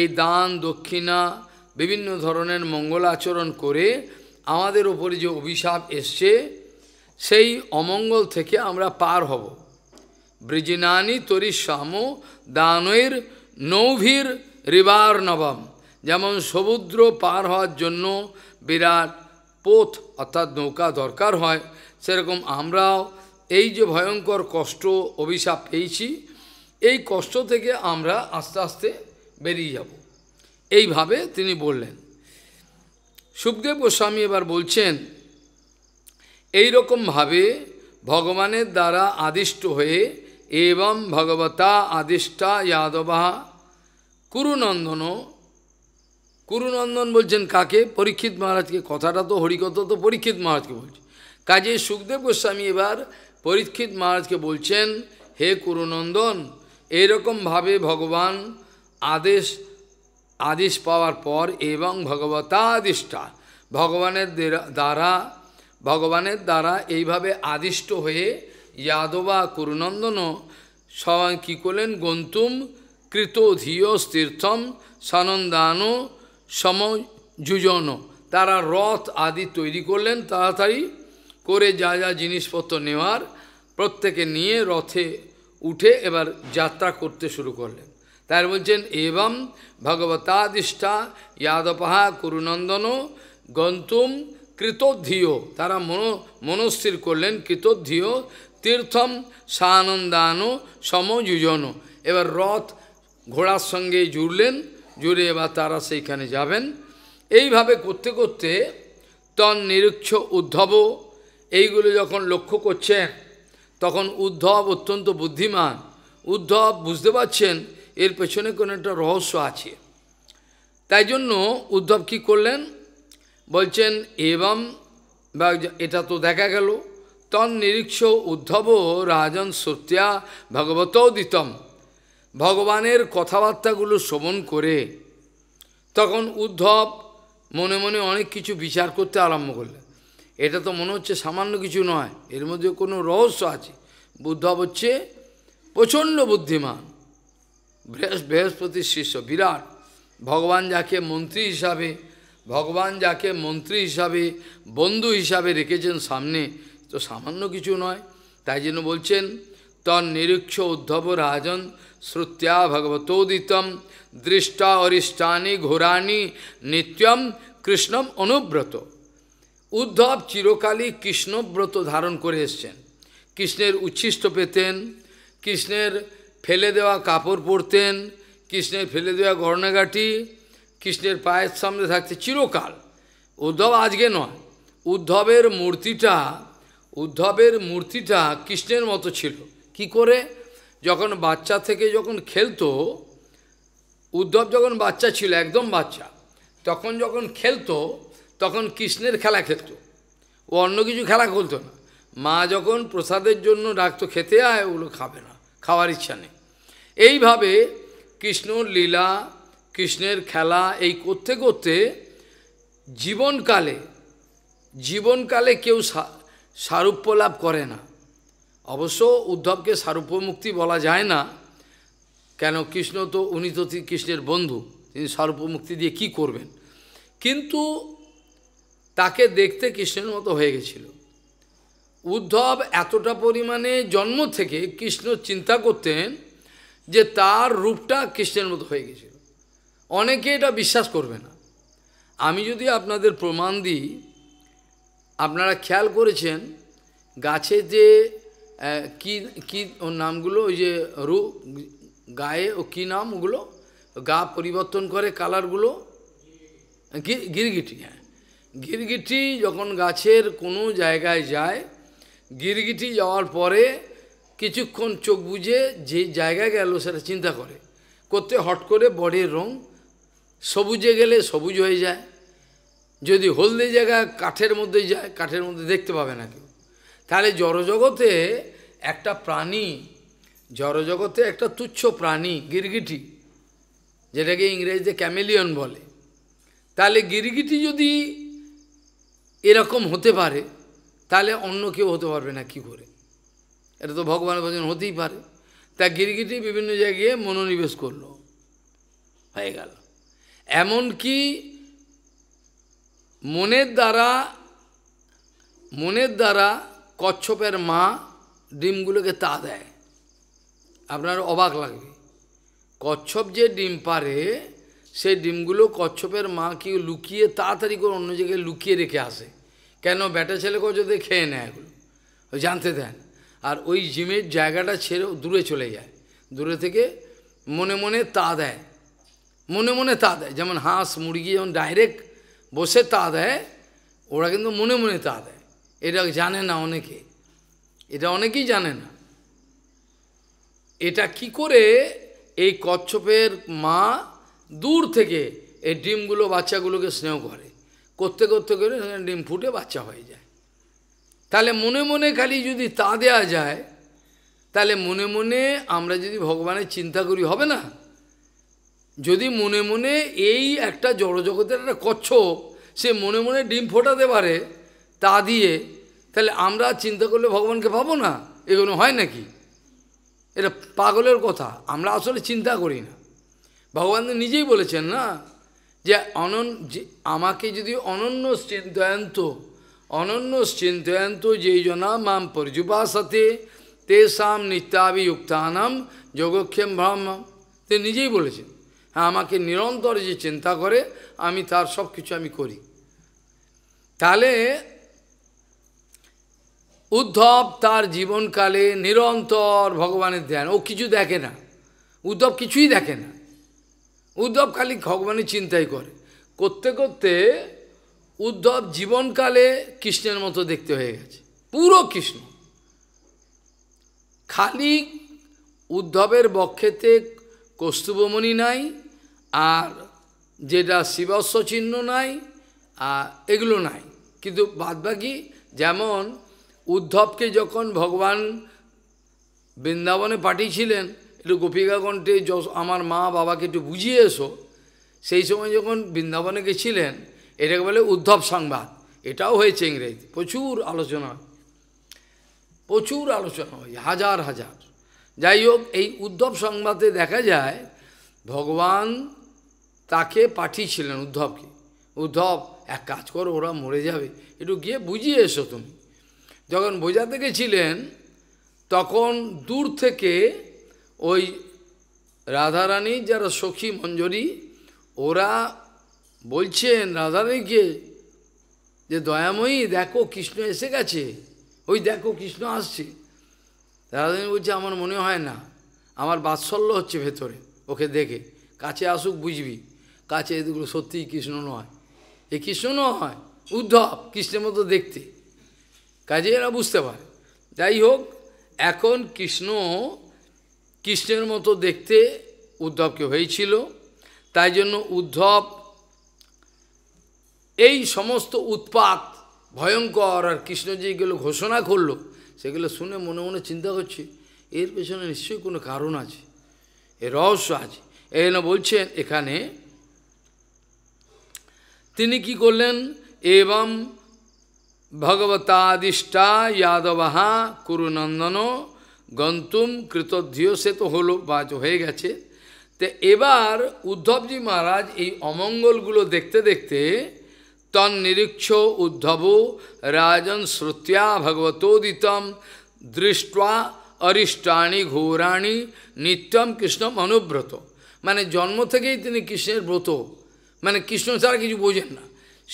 এই দান দক্ষিণা বিভিন্ন ধরনের মঙ্গলাচরণ করে আমাদের ওপরে যে অভিশাপ এসছে সেই অমঙ্গল থেকে আমরা পার হব ব্রিজিনানি তরি শ্যাম দানৈর নৌভীর রিবার নবম যেমন সমুদ্র পার হওয়ার জন্য বিরাট পোথ অর্থাৎ নৌকা দরকার হয় সেরকম আমরাও এই যে ভয়ঙ্কর কষ্ট অভিশাপ পেয়েছি এই কষ্ট থেকে আমরা আস্তে আস্তে বেরিয়ে যাব এইভাবে তিনি বললেন সুখদেব গোস্বামী এবার বলছেন এই রকমভাবে ভগবানের দ্বারা আদিষ্ট হয়ে এবং ভগবতা আদিষ্টা যাদবা কুরুনন্দন কুরুনন্দন বলছেন কাকে পরীক্ষিত মহারাজকে কথাটা তো হরিকথা তো পরীক্ষিত মহারাজকে বলছে কাজে সুখদেব গোস্বামী এবার পরীক্ষিত মহারাজকে বলছেন হে কুরুনন্দন এইরকমভাবে ভগবান আদেশ আদেশ পাওয়ার পর এবং ভগবতাদিষ্ঠা ভগবানের দ্বারা ভগবানের দ্বারা এইভাবে আদিষ্ট হয়ে যাদবা কুরুনন্দনও সবাই কী করলেন গন্তুম কৃত ধিয়স তীর্থম সানন্দান সমযুজন তারা রথ আদি তৈরি করলেন তাড়াতাড়ি করে যা যা জিনিসপত্র নেওয়ার প্রত্যেকে নিয়ে রথে উঠে এবার যাত্রা করতে শুরু করলেন তার বলছেন এবং ভগবতাদিষ্টা ইয়াদপাহা কুরুনন্দন গন্তুম কৃতধিও তারা মনো মনস্থির করলেন কৃতধিও তীর্থম সানন্দান সমযুজন এবার রথ ঘোড়ার সঙ্গে জুড়লেন জুড়ে এবার তারা সেইখানে যাবেন এইভাবে করতে করতে তন নিরুচ্ছ উদ্ধব এইগুলো যখন লক্ষ্য করছেন তখন উদ্ধব অত্যন্ত বুদ্ধিমান উদ্ধব বুঝতে পারছেন এর পেছনে কোনো একটা রহস্য আছে তাই জন্য উদ্ধব কী করলেন বলছেন এবং বা এটা তো দেখা গেল তন নিরীক্ষ উদ্ধব রাজন সত্যা ভগবতও দিতম ভগবানের কথাবার্তাগুলো শ্রবণ করে তখন উদ্ধব মনে মনে অনেক কিছু বিচার করতে আরম্ভ করলেন এটা তো মনে হচ্ছে সামান্য কিছু নয় এর মধ্যে কোনো রহস্য আছে উদ্ধব হচ্ছে প্রচণ্ড বুদ্ধিমান বৃহস্পতির শিষ্য বিরাট ভগবান যাকে মন্ত্রী হিসাবে ভগবান যাকে মন্ত্রী হিসাবে বন্ধু হিসাবে রেখেছেন সামনে তো সামান্য কিছু নয় তাই জন্য বলছেন তন নিরীক্ষ উদ্ধব রাজন শ্রুত্যা ভগবতোদিতম দৃষ্টা অরিষ্টানি ঘোরানি নিত্যম কৃষ্ণম অনুব্রত উদ্ধব চিরকালই কৃষ্ণব্রত ধারণ করে এসছেন কৃষ্ণের উচ্ছিষ্ট পেতেন কৃষ্ণের ফেলে দেওয়া কাপড় পরতেন কৃষ্ণের ফেলে দেওয়া গহনাগাটি কৃষ্ণের পায়ের সামনে থাকতে চিরকাল উদ্ধব আজকে নয় উদ্ধবের মূর্তিটা উদ্ধবের মূর্তিটা কৃষ্ণের মতো ছিল কি করে যখন বাচ্চা থেকে যখন খেলতো উদ্ধব যখন বাচ্চা ছিল একদম বাচ্চা তখন যখন খেলতো তখন কৃষ্ণের খেলা খেলতো ও অন্য কিছু খেলা খেলতো না মা যখন প্রসাদের জন্য ডাকতো খেতে আয় ওগুলো খাবে না খাওয়ার ইচ্ছা নেই এইভাবে কৃষ্ণর লীলা কৃষ্ণের খেলা এই করতে করতে জীবনকালে জীবনকালে কেউ সারূপ্য লাভ করে না অবশ্য উদ্ধবকে সারুপ্য মুক্তি বলা যায় না কেন কৃষ্ণ তো উনি তো কৃষ্ণের বন্ধু তিনি সারুপ্য মুক্তি দিয়ে কি করবেন কিন্তু তাকে দেখতে কৃষ্ণের মতো হয়ে গেছিল উদ্ধব এতটা পরিমাণে জন্ম থেকে কৃষ্ণ চিন্তা করতেন যে তার রূপটা কৃষ্ণের মতো হয়ে গেছিল অনেকে এটা বিশ্বাস করবে না আমি যদি আপনাদের প্রমাণ দিই আপনারা খেয়াল করেছেন গাছে যে কি কি ওর নামগুলো ওই যে রু গায়ে ও কি নাম ওগুলো গা পরিবর্তন করে কালারগুলো গির গিরগিটি হ্যাঁ গিরগিটি যখন গাছের কোনো জায়গায় যায় গিরগিটি যাওয়ার পরে কিছুক্ষণ চোখ বুঝে যে জায়গায় গেল সেটা চিন্তা করে করতে হট করে বডির রং সবুজে গেলে সবুজ হয়ে যায় যদি হলদে জায়গা কাঠের মধ্যে যায় কাঠের মধ্যে দেখতে পাবে না কেউ তাহলে জড়জগতে একটা প্রাণী জড়জগতে একটা তুচ্ছ প্রাণী গিরগিটি যেটাকে ইংরেজিতে ক্যামেলিয়ন বলে তাহলে গিরগিটি যদি এরকম হতে পারে তাহলে অন্য কেউ হতে পারবে না কি করে এটা তো ভগবানের ভজন হতেই পারে তা গিরগিটি বিভিন্ন জায়গায় মনোনিবেশ করলো হয়ে গেল এমনকি মনের দ্বারা মনের দ্বারা কচ্ছপের মা ডিমগুলোকে তা দেয় আপনার অবাক লাগবে কচ্ছপ যে ডিম পারে সেই ডিমগুলো কচ্ছপের মা কি লুকিয়ে তাড়াতাড়ি করে অন্য জায়গায় লুকিয়ে রেখে আসে কেন ব্যাটা ছেলেকেও যদি খেয়ে নেয় এগুলো জানতে দেন আর ওই জিমের জায়গাটা ছেড়ে দূরে চলে যায় দূরে থেকে মনে মনে তা দেয় মনে মনে তা দেয় যেমন হাঁস মুরগি যেমন ডাইরেক্ট বসে তা দেয় ওরা কিন্তু মনে মনে তা দেয় এটা জানে না অনেকে এটা অনেকেই জানে না এটা কি করে এই কচ্ছপের মা দূর থেকে এই ডিমগুলো বাচ্চাগুলোকে স্নেহ করে করতে করতে করে সেখানে ডিম ফুটে বাচ্চা হয়ে যায় তাহলে মনে মনে খালি যদি তা দেয়া যায় তাহলে মনে মনে আমরা যদি ভগবানের চিন্তা করি হবে না যদি মনে মনে এই একটা জড়জগতের একটা কচ্ছপ সে মনে মনে ডিম ফোটাতে পারে তা দিয়ে তাহলে আমরা চিন্তা করলে ভগবানকে পাবো না এগুলো হয় নাকি এটা পাগলের কথা আমরা আসলে চিন্তা করি না ভগবান নিজেই বলেছেন না যে অনন যে আমাকে যদি অনন্য চিন্তয়ন্ত অনন্য চিন্তয়ন্ত যেই জনা মাম পর্যুপাসতে তেসাম নিত্যাভিযুক্তানাম যোগক্ষেম ব্রহ্ম তে নিজেই বলেছেন হ্যাঁ আমাকে নিরন্তর যে চিন্তা করে আমি তার সব কিছু আমি করি তাহলে উদ্ধব তার জীবনকালে নিরন্তর ভগবানের ধ্যান ও কিছু দেখে না উদ্ধব কিছুই দেখে না উদ্ধব খালি ভগবানের চিন্তাই করে করতে করতে উদ্ধব জীবনকালে কৃষ্ণের মতো দেখতে হয়ে গেছে পুরো কৃষ্ণ খালি উদ্ধবের বক্ষেতে কস্তুবমণি নাই আর যেটা শিবস্ব চিহ্ন নাই আর এগুলো নাই কিন্তু বাদবাকি যেমন উদ্ধবকে যখন ভগবান বৃন্দাবনে পাঠিয়েছিলেন একটু গোপিকাগণকে যশ আমার মা বাবাকে একটু বুঝিয়ে এসো সেই সময় যখন বৃন্দাবনে গেছিলেন এটাকে বলে উদ্ধব সংবাদ এটাও হয়েছে ইংরেজি প্রচুর আলোচনা প্রচুর আলোচনা হয় হাজার হাজার যাই হোক এই উদ্ধব সংবাদে দেখা যায় ভগবান তাকে পাঠিয়েছিলেন উদ্ধবকে উদ্ধব এক কাজ করো ওরা মরে যাবে একটু গিয়ে বুঝিয়ে এসো তুমি যখন বোঝাতে গেছিলেন তখন দূর থেকে ওই রাধারানী যারা সখী মঞ্জরি ওরা বলছেন রাধারানীকে যে দয়াময়ী দেখো কৃষ্ণ এসে গেছে ওই দেখো কৃষ্ণ আসছে রাধারানী বলছে আমার মনে হয় না আমার বাৎসল্য হচ্ছে ভেতরে ওকে দেখে কাছে আসুক বুঝবি কাছে এগুলো সত্যিই কৃষ্ণ নয় এ কৃষ্ণ নয় উদ্ধব কৃষ্ণের মতো দেখতে কাজে এরা বুঝতে পারে যাই হোক এখন কৃষ্ণ কৃষ্ণের মতো দেখতে উদ্ধবকে হয়েছিল তাই জন্য উদ্ধব এই সমস্ত উৎপাত ভয়ঙ্কর আর কৃষ্ণ যেগুলো ঘোষণা করলো সেগুলো শুনে মনে মনে চিন্তা করছি এর পেছনে নিশ্চয়ই কোনো কারণ আছে এর রহস্য আছে এই বলছেন এখানে তিনি কি করলেন এবং ভগবতাদিষ্টা যাদবাহা কুরুনন্দন গন্তুম কৃতধ্য সে তো হলো বা হয়ে গেছে তে এবার উদ্ধবজি মহারাজ এই অমঙ্গলগুলো দেখতে দেখতে তন নিরীক্ষ উদ্ধব রাজন শ্রুত্যা ভগবতোদিতম দৃষ্টা অরিষ্টাণী ঘোরাণী নিত্যম কৃষ্ণ অনুব্রত মানে জন্ম থেকেই তিনি কৃষ্ণের ব্রত মানে কৃষ্ণ ছাড়া কিছু বোঝেন না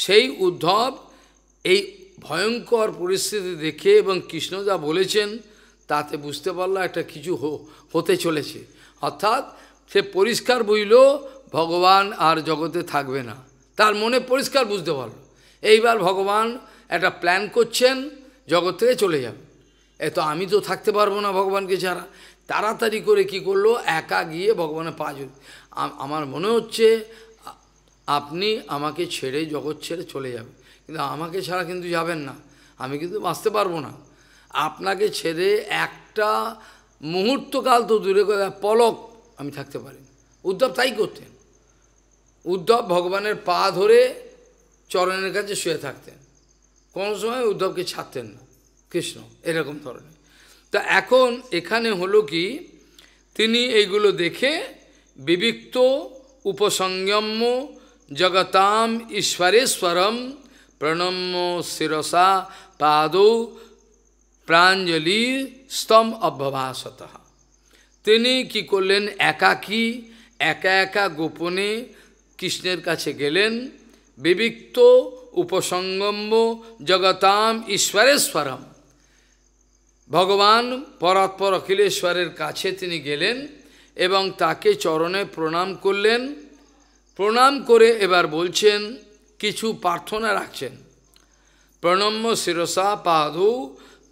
সেই উদ্ধব এই ভয়ঙ্কর পরিস্থিতি দেখে এবং কৃষ্ণ যা বলেছেন তাতে বুঝতে পারলো একটা কিছু হতে চলেছে অর্থাৎ সে পরিষ্কার বুঝল ভগবান আর জগতে থাকবে না তার মনে পরিষ্কার বুঝতে পারলো এইবার ভগবান একটা প্ল্যান করছেন জগৎ থেকে চলে যাবে এত আমি তো থাকতে পারবো না ভগবানকে ছাড়া তাড়াতাড়ি করে কি করলো একা গিয়ে ভগবানের পা জড়ি আমার মনে হচ্ছে আপনি আমাকে ছেড়ে জগৎ ছেড়ে চলে যাবে কিন্তু আমাকে ছাড়া কিন্তু যাবেন না আমি কিন্তু বাঁচতে পারবো না আপনাকে ছেড়ে একটা মুহূর্তকাল তো দূরে করে পলক আমি থাকতে পারি উদ্ধব তাই করতেন উদ্ধব ভগবানের পা ধরে চরণের কাছে শুয়ে থাকতেন কোনো সময় উদ্ধবকে ছাড়তেন না কৃষ্ণ এরকম ধরনের তা এখন এখানে হলো কি তিনি এইগুলো দেখে বিবিক্ত উপসংযম্য জগতাম ঈশ্বরেশ্বরম প্রণম্য শিরসা পাদৌ প্রাঞ্জলি স্তম অভ্যভাসত তিনি কি করলেন একাকী একা একা গোপনে কৃষ্ণের কাছে গেলেন বিবিক্ত উপসঙ্গম জগতাম ঈশ্বরেশ্বরম ভগবান পরাৎপর অখিলেশ্বরের কাছে তিনি গেলেন এবং তাকে চরণে প্রণাম করলেন প্রণাম করে এবার বলছেন কিছু প্রার্থনা রাখছেন প্রণম্য শিরসা পাধু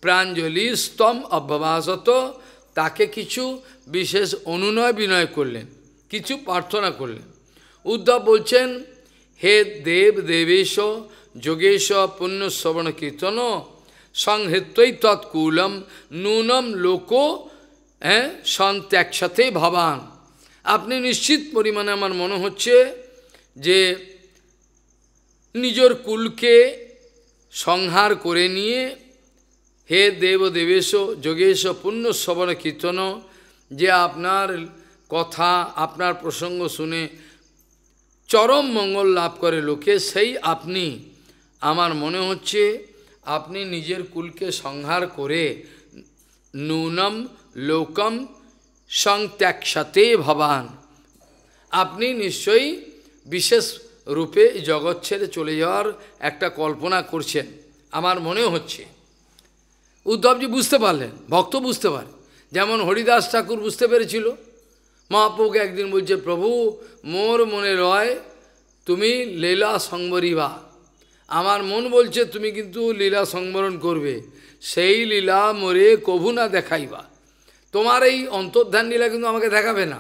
প্রাঞ্জলি স্তম অভ্যাসত তাকে কিছু বিশেষ অনুনয় বিনয় করলেন কিছু প্রার্থনা করলেন উদ্ধব বলছেন হে দেব দেবেশ যোগেশ পুণ্য শ্রবণ কীর্তন সংহৃত্যই তৎকুলম নূনম লোক হ্যাঁ সন্ত্যাগসাথে ভবান আপনি নিশ্চিত পরিমাণে আমার মনে হচ্ছে যে নিজের কুলকে সংহার করে নিয়ে হে দেব দেবেশ যোগেশ পুণ্য শ্রবণ কীর্তন যে আপনার কথা আপনার প্রসঙ্গ শুনে চরম মঙ্গল লাভ করে লোকে সেই আপনি আমার মনে হচ্ছে আপনি নিজের কুলকে সংহার করে নূনম লোকম সংত্যাক্ষাতে ভবান আপনি নিশ্চয়ই বিশেষ রূপে জগৎ ছেড়ে চলে যাওয়ার একটা কল্পনা করছেন আমার মনে হচ্ছে উদ্ধবজি বুঝতে পারলেন ভক্ত বুঝতে পারে যেমন হরিদাস ঠাকুর বুঝতে পেরেছিল মহাপ্রভুকে একদিন বলছে প্রভু মোর মনে রয় তুমি লীলা সংবরিবা আমার মন বলছে তুমি কিন্তু লীলা সংবরণ করবে সেই লীলা মোরে কভু না দেখাইবা তোমার এই অন্তর্ধান লীলা কিন্তু আমাকে দেখাবে না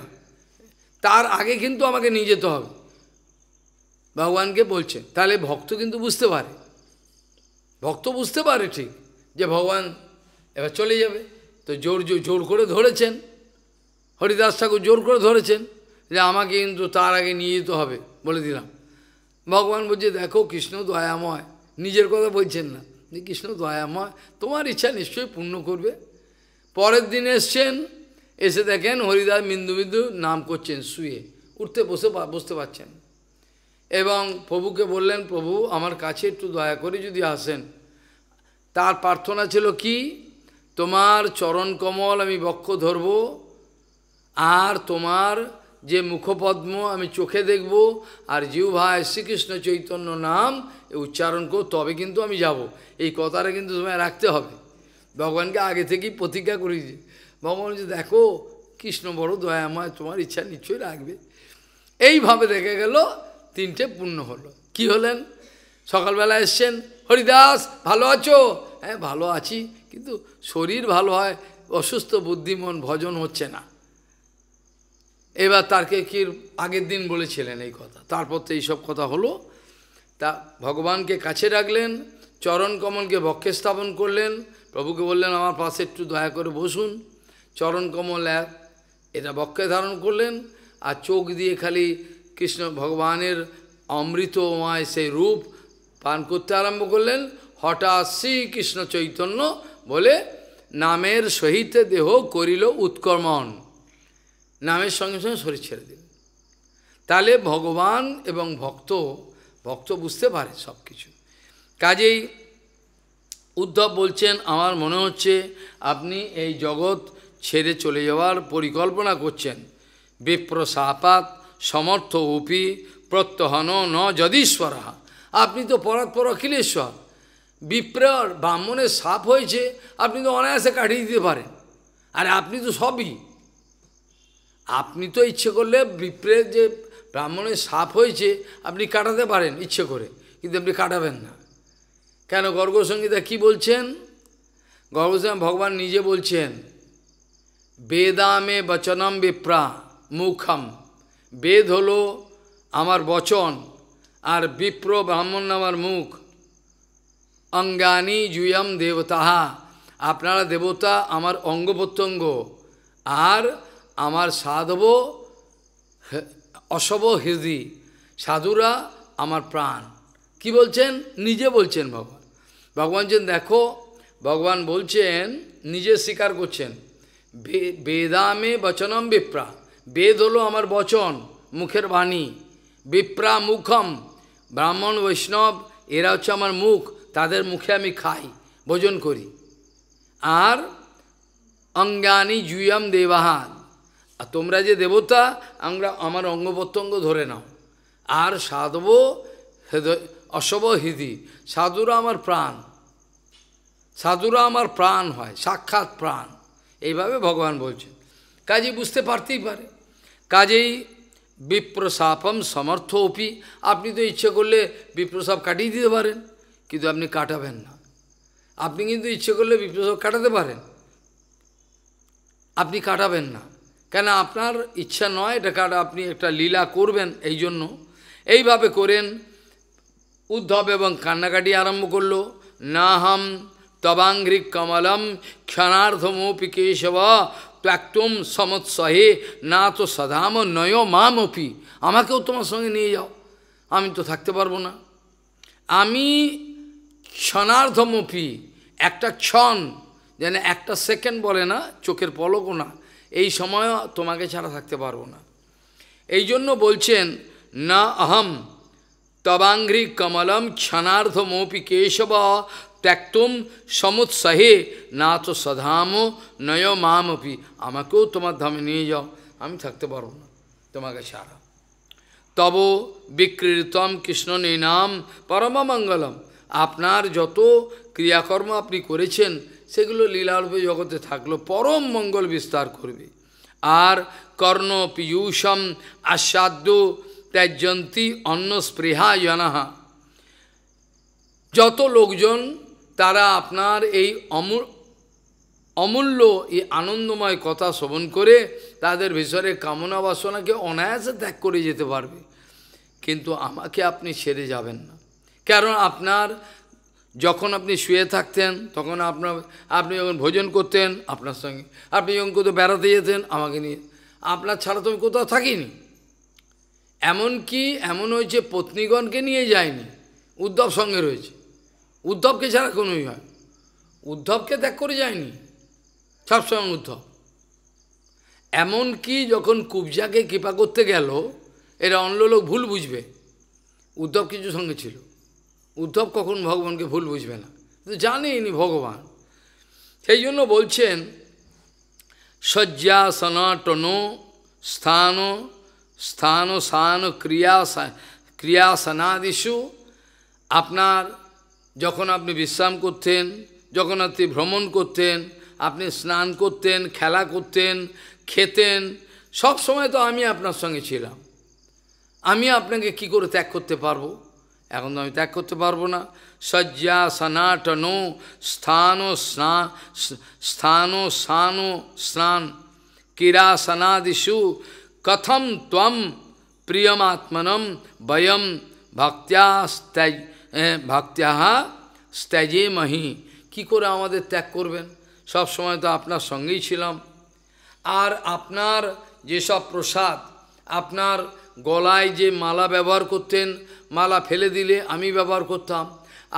তার আগে কিন্তু আমাকে নিয়ে যেতে হবে ভগবানকে বলছে তাহলে ভক্ত কিন্তু বুঝতে পারে ভক্ত বুঝতে পারে ঠিক যে ভগবান এবার চলে যাবে তো জোর জোর জোর করে ধরেছেন হরিদাস ঠাকুর জোর করে ধরেছেন যে আমাকে কিন্তু তার আগে নিয়ে যেতে হবে বলে দিলাম ভগবান বলছে দেখো কৃষ্ণ দয়াময় নিজের কথা বলছেন না যে কৃষ্ণ দয়াময় তোমার ইচ্ছা নিশ্চয়ই পূর্ণ করবে পরের দিন এসছেন এসে দেখেন হরিদাস বিন্দু বিন্দু নাম করছেন শুয়ে উঠতে বসে বসতে পারছেন এবং প্রভুকে বললেন প্রভু আমার কাছে একটু দয়া করে যদি আসেন তার প্রার্থনা ছিল কি তোমার চরণ কমল আমি বক্ষ ধরব আর তোমার যে মুখপদ্ম আমি চোখে দেখব আর জিউ ভাই শ্রীকৃষ্ণ চৈতন্য নাম উচ্চারণ করো তবে কিন্তু আমি যাব। এই কথাটা কিন্তু তোমায় রাখতে হবে ভগবানকে আগে থেকেই প্রতিজ্ঞা করেছি ভগবান যে দেখো কৃষ্ণ বড় আমায় তোমার ইচ্ছা নিশ্চয়ই রাখবে এইভাবে দেখে গেল তিনটে পূর্ণ হলো কি হলেন সকালবেলা এসছেন হরিদাস ভালো আছো হ্যাঁ ভালো আছি কিন্তু শরীর ভালো হয় অসুস্থ বুদ্ধিমন ভজন হচ্ছে না এবার তারকে কি আগের দিন বলেছিলেন এই কথা তারপর তো এইসব কথা হলো তা ভগবানকে কাছে রাখলেন চরণ কমলকে বক্ষে স্থাপন করলেন প্রভুকে বললেন আমার পাশে একটু দয়া করে বসুন চরণ কমল এক এটা বক্ষে ধারণ করলেন আর চোখ দিয়ে খালি কৃষ্ণ ভগবানের অমৃতময় সেই রূপ পান করতে আরম্ভ করলেন হঠাৎ শ্রীকৃষ্ণ চৈতন্য বলে নামের সহিত দেহ করিল উৎকর্মণ নামের সঙ্গে সঙ্গে শরীর ছেড়ে দিল তাহলে ভগবান এবং ভক্ত ভক্ত বুঝতে পারে সব কিছু কাজেই উদ্ধব বলছেন আমার মনে হচ্ছে আপনি এই জগৎ ছেড়ে চলে যাওয়ার পরিকল্পনা করছেন বিপ্রসাপাত সমর্থ উপি প্রত্যহন ন যদীশ্বরহা আপনি তো পরাৎপর অখিলেশ্বর বিপ্রয়র ব্রাহ্মণের সাপ হয়েছে আপনি তো অনায়াসে কাটিয়ে দিতে পারেন আর আপনি তো সবই আপনি তো ইচ্ছে করলে বিপ্রের যে ব্রাহ্মণের সাপ হয়েছে আপনি কাটাতে পারেন ইচ্ছে করে কিন্তু আপনি কাটাবেন না কেন গর্গসঙ্গীতা কি বলছেন গর্গসংগীতা ভগবান নিজে বলছেন বেদামে বচনম বিপ্রা মুখম বেদ হলো আমার বচন আর বিপ্র ব্রাহ্মণ নামার মুখ অঙ্গানি জুয়াম দেবতাহা আপনারা দেবতা আমার অঙ্গ প্রত্যঙ্গ আর আমার সাধব অশব হৃদি সাধুরা আমার প্রাণ কি বলছেন নিজে বলছেন ভগবান ভগবান যেন দেখো ভগবান বলছেন নিজে স্বীকার করছেন বেদামে বচনম বিপ্রা বেদ হলো আমার বচন মুখের বাণী বিপ্রা মুখম ব্রাহ্মণ বৈষ্ণব এরা হচ্ছে আমার মুখ তাদের মুখে আমি খাই ভোজন করি আর অঙ্গানি জুয়াম দেবাহান আর তোমরা যে দেবতা আমরা আমার অঙ্গ প্রত্যঙ্গ ধরে নাও আর সাধব অশব হৃদি সাধুরা আমার প্রাণ সাধুরা আমার প্রাণ হয় সাক্ষাৎ প্রাণ এইভাবে ভগবান বলছেন কাজে বুঝতে পারতেই পারে কাজেই বিপ্রসাপম সমর্থ অপি আপনি তো ইচ্ছে করলে বিপ্রসাপ কাটিয়ে দিতে পারেন কিন্তু আপনি কাটাবেন না আপনি কিন্তু ইচ্ছে করলে বিপ্রসাপ কাটাতে পারেন আপনি কাটাবেন না কেন আপনার ইচ্ছা নয় এটা কাটা আপনি একটা লীলা করবেন এই জন্য এইভাবে করেন উদ্ধব এবং কান্নাকাটি আরম্ভ করল নাহম তবাঙ্ঘ্রিক কমলম ক্ষণার্ধমোপি কেশব প্ল্যাকটুম সমৎসহে না তো সদাম নয় মামপি আমাকেও তোমার সঙ্গে নিয়ে যাও আমি তো থাকতে পারবো না আমি ক্ষণার্ধমপি একটা ক্ষণ যেন একটা সেকেন্ড বলে না চোখের পলকও না এই সময় তোমাকে ছাড়া থাকতে পারবো না এই জন্য বলছেন না আহম তবাঙ্ঘ্রি কমলম ক্ষণার্ধমপি কেশব ত্যাক্তম সমুৎসাহে না তো সধামো নয় মামপি আমাকেও তোমার ধামে নিয়ে যাও আমি থাকতে পারব না তোমাকে ছাড়া তব বিকৃতম কৃষ্ণ নিনাম পরমমঙ্গলম আপনার যত ক্রিয়াকর্ম আপনি করেছেন সেগুলো লীলারূপে জগতে থাকলো পরম মঙ্গল বিস্তার করবে আর কর্ণ পীয়ূষম আস্বাদ্য ত্যাজ্যন্তী অন্ন স্পৃহা জনাহা যত লোকজন তারা আপনার এই অমূল অমূল্য এই আনন্দময় কথা শ্রবণ করে তাদের ভিতরে কামনা বাসনাকে অনায়াসে ত্যাগ করে যেতে পারবে কিন্তু আমাকে আপনি ছেড়ে যাবেন না কারণ আপনার যখন আপনি শুয়ে থাকতেন তখন আপনার আপনি যখন ভোজন করতেন আপনার সঙ্গে আপনি যখন কোথাও বেড়াতে যেতেন আমাকে নিয়ে আপনার ছাড়া তো আমি কোথাও থাকিনি এমনকি এমন হয়েছে পত্নীগণকে নিয়ে যায়নি উদ্ধব সঙ্গে রয়েছে উদ্ধবকে ছাড়া কোনো হয় উদ্ধবকে ত্যাগ করে যায়নি সবসময় উদ্ধব এমনকি যখন কুবজাকে কৃপা করতে গেল এরা অন্য লোক ভুল বুঝবে উদ্ধব কিছু সঙ্গে ছিল উদ্ধব কখন ভগবানকে ভুল বুঝবে না কিন্তু জানেনি ভগবান সেই জন্য বলছেন শয্যা সনাটন স্থান স্থান সান ক্রিয়া সনাদিসু আপনার যখন আপনি বিশ্রাম করতেন যখন আপনি ভ্রমণ করতেন আপনি স্নান করতেন খেলা করতেন খেতেন সব সময় তো আমি আপনার সঙ্গে ছিলাম আমি আপনাকে কি করে ত্যাগ করতে পারবো এখন তো আমি ত্যাগ করতে পারবো না শয্যা সনাটন স্থান স্নান স্থান স্নান স্নান ক্রীড়া সনাদিষু কথম ত্বম প্রিয়মাত্মনম বয়ম ভক্ত্যাস্ত্যায় ভক্তাহা স্ত্যাজে মাহি কী করে আমাদের ত্যাগ করবেন সব সময় তো আপনার সঙ্গেই ছিলাম আর আপনার যেসব প্রসাদ আপনার গলায় যে মালা ব্যবহার করতেন মালা ফেলে দিলে আমি ব্যবহার করতাম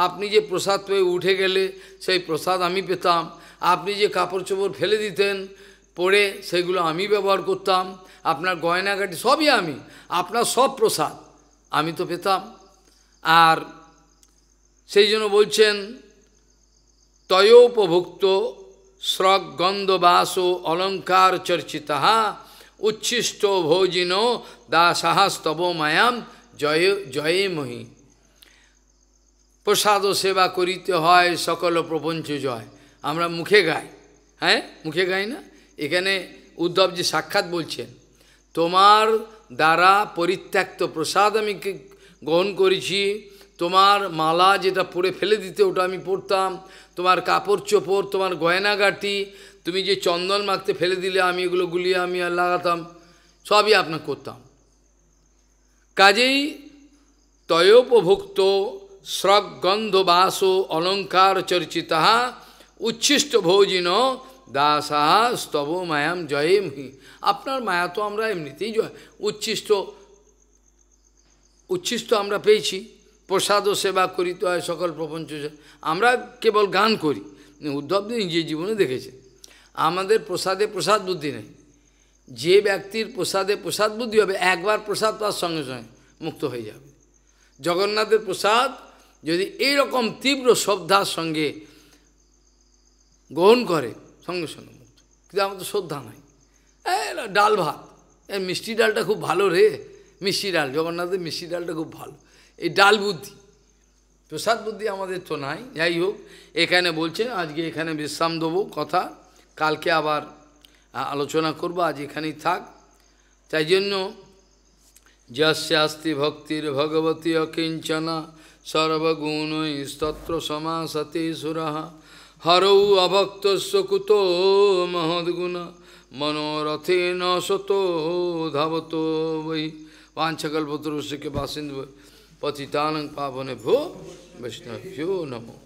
আপনি যে প্রসাদ পেয়ে উঠে গেলে সেই প্রসাদ আমি পেতাম আপনি যে কাপড় চোপড় ফেলে দিতেন পরে সেগুলো আমি ব্যবহার করতাম আপনার গয়নাঘাটি সবই আমি আপনার সব প্রসাদ আমি তো পেতাম আর সেই জন্য বলছেন তয়োপভুক্ত শ্রক গন্ধবাস অলঙ্কার চর্চিতাহা উচ্ছিষ্ট ভোজিন দাসাহাস্তব মায়াম জয় জয়ে মহি প্রসাদ সেবা করিতে হয় সকল প্রপঞ্চ জয় আমরা মুখে গাই হ্যাঁ মুখে গাই না এখানে উদ্ধবজি সাক্ষাৎ বলছেন তোমার দ্বারা পরিত্যক্ত প্রসাদ আমি গ্রহণ করেছি তোমার মালা যেটা পরে ফেলে দিতে ওটা আমি পরতাম তোমার কাপড় চোপড় তোমার গয়নাগাটি তুমি যে চন্দন মাখতে ফেলে দিলে আমি গুলো গুলিয়ে আমি লাগাতাম সবই আপনাকে করতাম কাজেই তৈয়প ভুক্তো স্রগ গন্ধবাসো অলংকার চর্চিতা উচ্ছिष्ट ভোজিনো দাসঃ স্তবময়ম জয়ম হি আপনার মায়া তো আমরা এমনিতেই উচ্ছिष्ट উচ্ছिष्ट আমরা পেয়েছি প্রসাদ ও সেবা তো হয় সকল প্রপঞ্চ আমরা কেবল গান করি উদ্ধব নিজের জীবনে দেখেছে আমাদের প্রসাদে প্রসাদ বুদ্ধি নেই যে ব্যক্তির প্রসাদে প্রসাদ বুদ্ধি হবে একবার প্রসাদ পাওয়ার সঙ্গে সঙ্গে মুক্ত হয়ে যাবে জগন্নাথের প্রসাদ যদি এই রকম তীব্র শ্রদ্ধার সঙ্গে গ্রহণ করে সঙ্গে সঙ্গে মুক্ত কিন্তু আমাদের শ্রদ্ধা নাই ডাল ভাত এ মিষ্টি ডালটা খুব ভালো রে মিষ্টি ডাল জগন্নাথের মিষ্টি ডালটা খুব ভালো এই ডাল বুদ্ধি প্রসাদ বুদ্ধি আমাদের তো নাই যাই হোক এখানে বলছে আজকে এখানে বিশ্রাম দেবো কথা কালকে আবার আলোচনা করব আজ এখানেই থাক তাই জন্য যশ্যাস্তি ভক্তির ভগবতী অকিঞ্চনা সর্বগুণ স্তত্র সমাসতে সুরাহা হরৌ অভক্ত কুত মহদ্গুণ মনোরথে ন শত ধাবত বৈ পাঞ্চকল্পতরুষকে বাসিন্দ पतितानंग पावने भो वैष्णव नमो